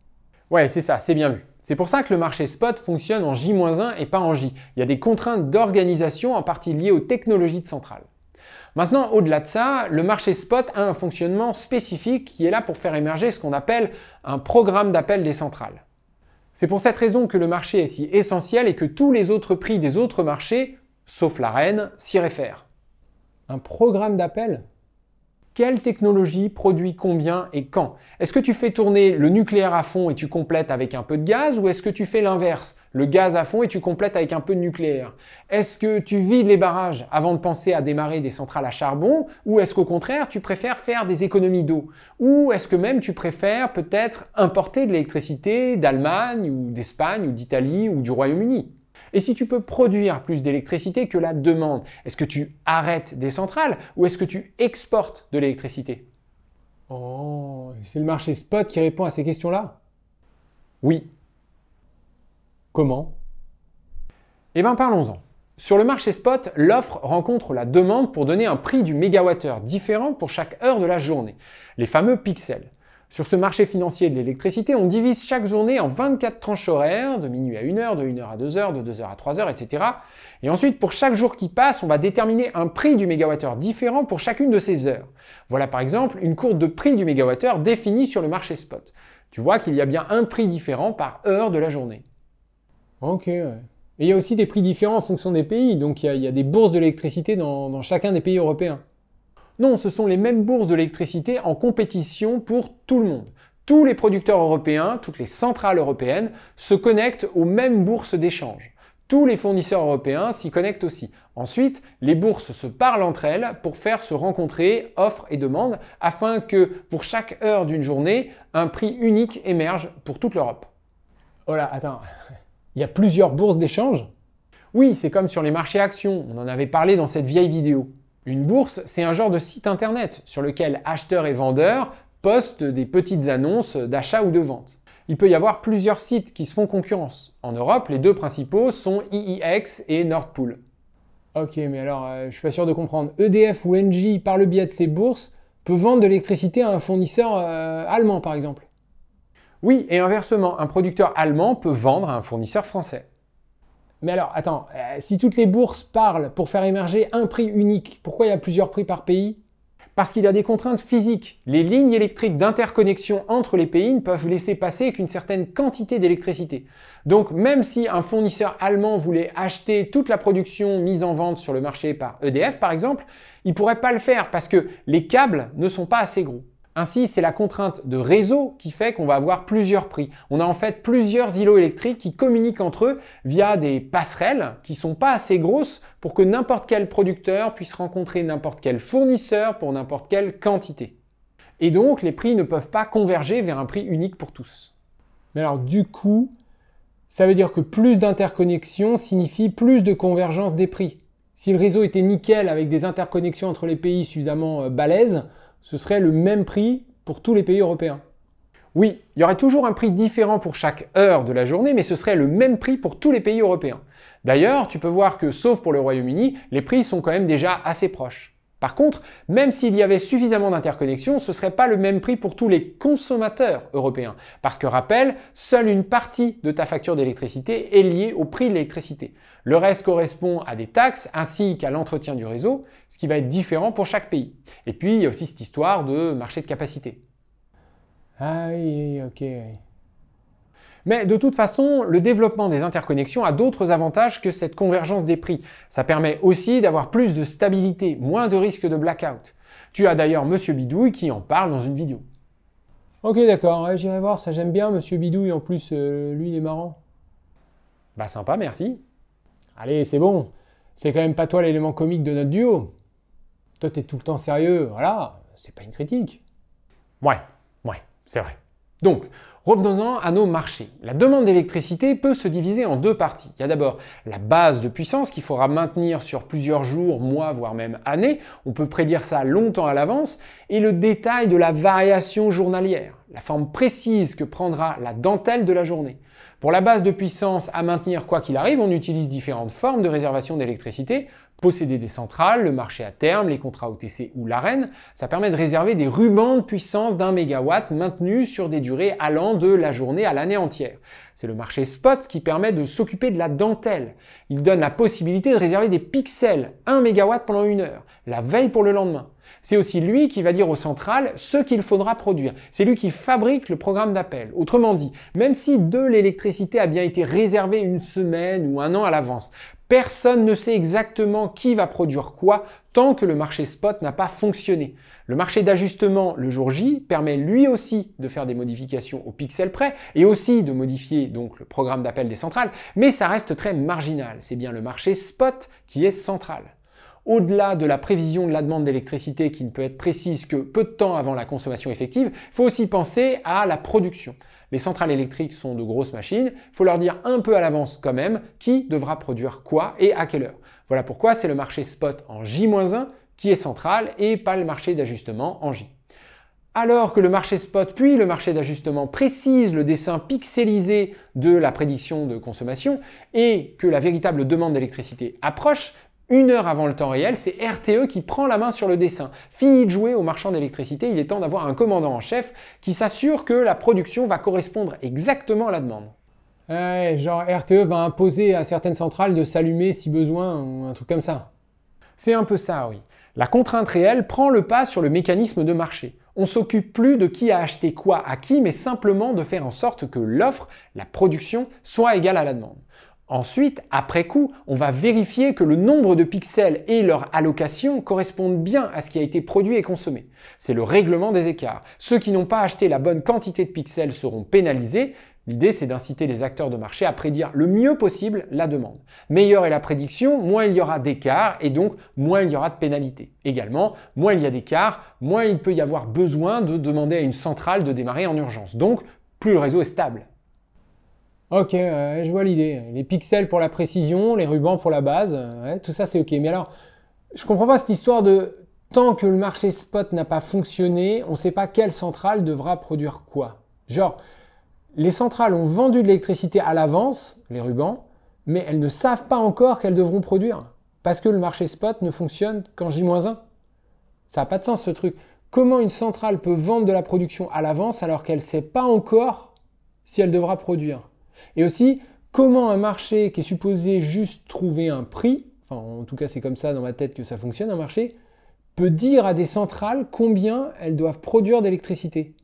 Ouais, c'est ça, c'est bien vu. C'est pour ça que le marché spot fonctionne en J-1 et pas en J. Il y a des contraintes d'organisation en partie liées aux technologies de centrale. Maintenant, au-delà de ça, le marché spot a un fonctionnement spécifique qui est là pour faire émerger ce qu'on appelle un programme d'appel des centrales. C'est pour cette raison que le marché est si essentiel et que tous les autres prix des autres marchés, sauf la reine, s'y réfèrent. Un programme d'appel quelle technologie produit combien et quand Est-ce que tu fais tourner le nucléaire à fond et tu complètes avec un peu de gaz ou est-ce que tu fais l'inverse le gaz à fond et tu complètes avec un peu de nucléaire. Est-ce que tu vides les barrages avant de penser à démarrer des centrales à charbon ou est-ce qu'au contraire tu préfères faire des économies d'eau Ou est-ce que même tu préfères peut-être importer de l'électricité d'Allemagne ou d'Espagne ou d'Italie ou du Royaume-Uni et si tu peux produire plus d'électricité que la demande, est-ce que tu arrêtes des centrales ou est-ce que tu exportes de l'électricité Oh, c'est le marché spot qui répond à ces questions-là Oui, Comment Eh bien parlons-en. Sur le marché spot, l'offre rencontre la demande pour donner un prix du mégawattheure différent pour chaque heure de la journée, les fameux pixels. Sur ce marché financier de l'électricité, on divise chaque journée en 24 tranches horaires, de minuit à 1 heure, de 1 heure à 2 heures, de 2 heures à 3 heures, etc. Et ensuite, pour chaque jour qui passe, on va déterminer un prix du mégawattheure différent pour chacune de ces heures. Voilà par exemple une courbe de prix du mégawattheure définie sur le marché spot. Tu vois qu'il y a bien un prix différent par heure de la journée. Ok, Et il y a aussi des prix différents en fonction des pays, donc il y, a des bourses de l'électricité dans, chacun des pays européens. Non, ce sont les mêmes bourses de l'électricité en compétition pour tout le monde. Tous les producteurs européens, toutes les centrales européennes se connectent aux mêmes bourses d'échange. Tous les fournisseurs européens s'y connectent aussi. Ensuite, les bourses se parlent entre elles pour faire se rencontrer offre et demande afin que pour chaque heure d'une journée, un prix unique émerge pour toute l'Europe. Oh là, attends. Il y a plusieurs bourses d'échange. Oui, c'est comme sur les marchés actions, on en avait parlé dans cette vieille vidéo. Une bourse, c'est un genre de site internet sur lequel acheteurs et vendeurs postent des petites annonces d'achat ou de vente. Il peut y avoir plusieurs sites qui se font concurrence. En Europe, les deux principaux sont Iex et Nordpool. Ok, mais alors, je euh, je suis pas sûr de comprendre. EDF ou Engie, par le biais de ces bourses, peut vendre de l'électricité à un fournisseur euh, allemand, par exemple. Oui, et inversement, un producteur allemand peut vendre à un fournisseur français. Mais alors, attends, euh, si toutes les bourses parlent pour faire émerger un prix unique, pourquoi il y a plusieurs prix par pays Parce qu'il y a des contraintes physiques. Les lignes électriques d'interconnexion entre les pays ne peuvent laisser passer qu'une certaine quantité d'électricité. Donc même si un fournisseur allemand voulait acheter toute la production mise en vente sur le marché par EDF, par exemple, il pourrait pas le faire parce que les câbles ne sont pas assez gros. Ainsi, c'est la contrainte de réseau qui fait qu'on va avoir plusieurs prix. On a en fait plusieurs îlots électriques qui communiquent entre eux via des passerelles qui ne sont pas assez grosses pour que n'importe quel producteur puisse rencontrer n'importe quel fournisseur pour n'importe quelle quantité. Et donc, les prix ne peuvent pas converger vers un prix unique pour tous. Mais alors, du coup, ça veut dire que plus d'interconnexions signifie plus de convergence des prix. Si le réseau était nickel avec des interconnexions entre les pays suffisamment euh, balèzes, ce serait le même prix pour tous les pays européens. Oui, il y aurait toujours un prix différent pour chaque heure de la journée, mais ce serait le même prix pour tous les pays européens. D'ailleurs, tu peux voir que, sauf pour le Royaume-Uni, les prix sont quand même déjà assez proches. Par contre, même s'il y avait suffisamment d'interconnexions, ce ne serait pas le même prix pour tous les consommateurs européens. Parce que rappel, seule une partie de ta facture d'électricité est liée au prix de l'électricité. Le reste correspond à des taxes ainsi qu'à l'entretien du réseau, ce qui va être différent pour chaque pays. Et puis, il y a aussi cette histoire de marché de capacité. Ah oui, ok. Mais de toute façon, le développement des interconnexions a d'autres avantages que cette convergence des prix. Ça permet aussi d'avoir plus de stabilité, moins de risque de blackout. Tu as d'ailleurs Monsieur Bidouille qui en parle dans une vidéo. Ok d'accord, j'irai voir ça, j'aime bien Monsieur Bidouille en plus, euh, lui il est marrant. Bah sympa, merci. Allez, c'est bon, c'est quand même pas toi l'élément comique de notre duo. Toi t'es tout le temps sérieux, voilà, c'est pas une critique. Ouais, ouais, c'est vrai. Donc, revenons-en à nos marchés. La demande d'électricité peut se diviser en deux parties. Il y a d'abord la base de puissance qu'il faudra maintenir sur plusieurs jours, mois, voire même années. On peut prédire ça longtemps à l'avance. Et le détail de la variation journalière, la forme précise que prendra la dentelle de la journée. Pour la base de puissance à maintenir quoi qu'il arrive, on utilise différentes formes de réservation d'électricité posséder des centrales, le marché à terme, les contrats OTC ou l'arène, ça permet de réserver des rubans de puissance d'un mégawatt maintenus sur des durées allant de la journée à l'année entière. C'est le marché spot qui permet de s'occuper de la dentelle. Il donne la possibilité de réserver des pixels, 1 mégawatt pendant une heure, la veille pour le lendemain. C'est aussi lui qui va dire aux centrales ce qu'il faudra produire. C'est lui qui fabrique le programme d'appel. Autrement dit, même si de l'électricité a bien été réservée une semaine ou un an à l'avance, Personne ne sait exactement qui va produire quoi tant que le marché spot n'a pas fonctionné. Le marché d'ajustement le jour J permet lui aussi de faire des modifications au pixel près et aussi de modifier donc le programme d'appel des centrales, mais ça reste très marginal. C'est bien le marché spot qui est central. Au-delà de la prévision de la demande d'électricité qui ne peut être précise que peu de temps avant la consommation effective, il faut aussi penser à la production. Les centrales électriques sont de grosses machines, il faut leur dire un peu à l'avance quand même qui devra produire quoi et à quelle heure. Voilà pourquoi c'est le marché spot en J-1 qui est central et pas le marché d'ajustement en J. Alors que le marché spot puis le marché d'ajustement précise le dessin pixelisé de la prédiction de consommation et que la véritable demande d'électricité approche, une heure avant le temps réel, c'est RTE qui prend la main sur le dessin. Fini de jouer au marchand d'électricité, il est temps d'avoir un commandant en chef qui s'assure que la production va correspondre exactement à la demande. Ouais, genre RTE va imposer à certaines centrales de s'allumer si besoin, ou un truc comme ça. C'est un peu ça, oui. La contrainte réelle prend le pas sur le mécanisme de marché. On s'occupe plus de qui a acheté quoi à qui, mais simplement de faire en sorte que l'offre, la production, soit égale à la demande. Ensuite, après coup, on va vérifier que le nombre de pixels et leur allocation correspondent bien à ce qui a été produit et consommé. C'est le règlement des écarts. Ceux qui n'ont pas acheté la bonne quantité de pixels seront pénalisés. L'idée, c'est d'inciter les acteurs de marché à prédire le mieux possible la demande. Meilleure est la prédiction, moins il y aura d'écarts et donc moins il y aura de pénalités. Également, moins il y a d'écarts, moins il peut y avoir besoin de demander à une centrale de démarrer en urgence. Donc, plus le réseau est stable. Ok, je vois l'idée. Les pixels pour la précision, les rubans pour la base, euh, tout ça c'est ok. Mais alors, je comprends pas cette histoire de tant que le marché spot n'a pas fonctionné, on ne sait pas quelle centrale devra produire quoi. Genre, les centrales ont vendu de l'électricité à l'avance, les rubans, mais elles ne savent pas encore qu'elles devront produire. Parce que le marché spot ne fonctionne qu'en J-1. Ça n'a pas de sens ce truc. Comment une centrale peut vendre de la production à l'avance alors qu'elle ne sait pas encore si elle devra produire et aussi, comment un marché qui est supposé juste trouver un prix, enfin en tout cas c'est comme ça dans ma tête que ça fonctionne, un marché peut dire à des centrales combien elles doivent produire d'électricité.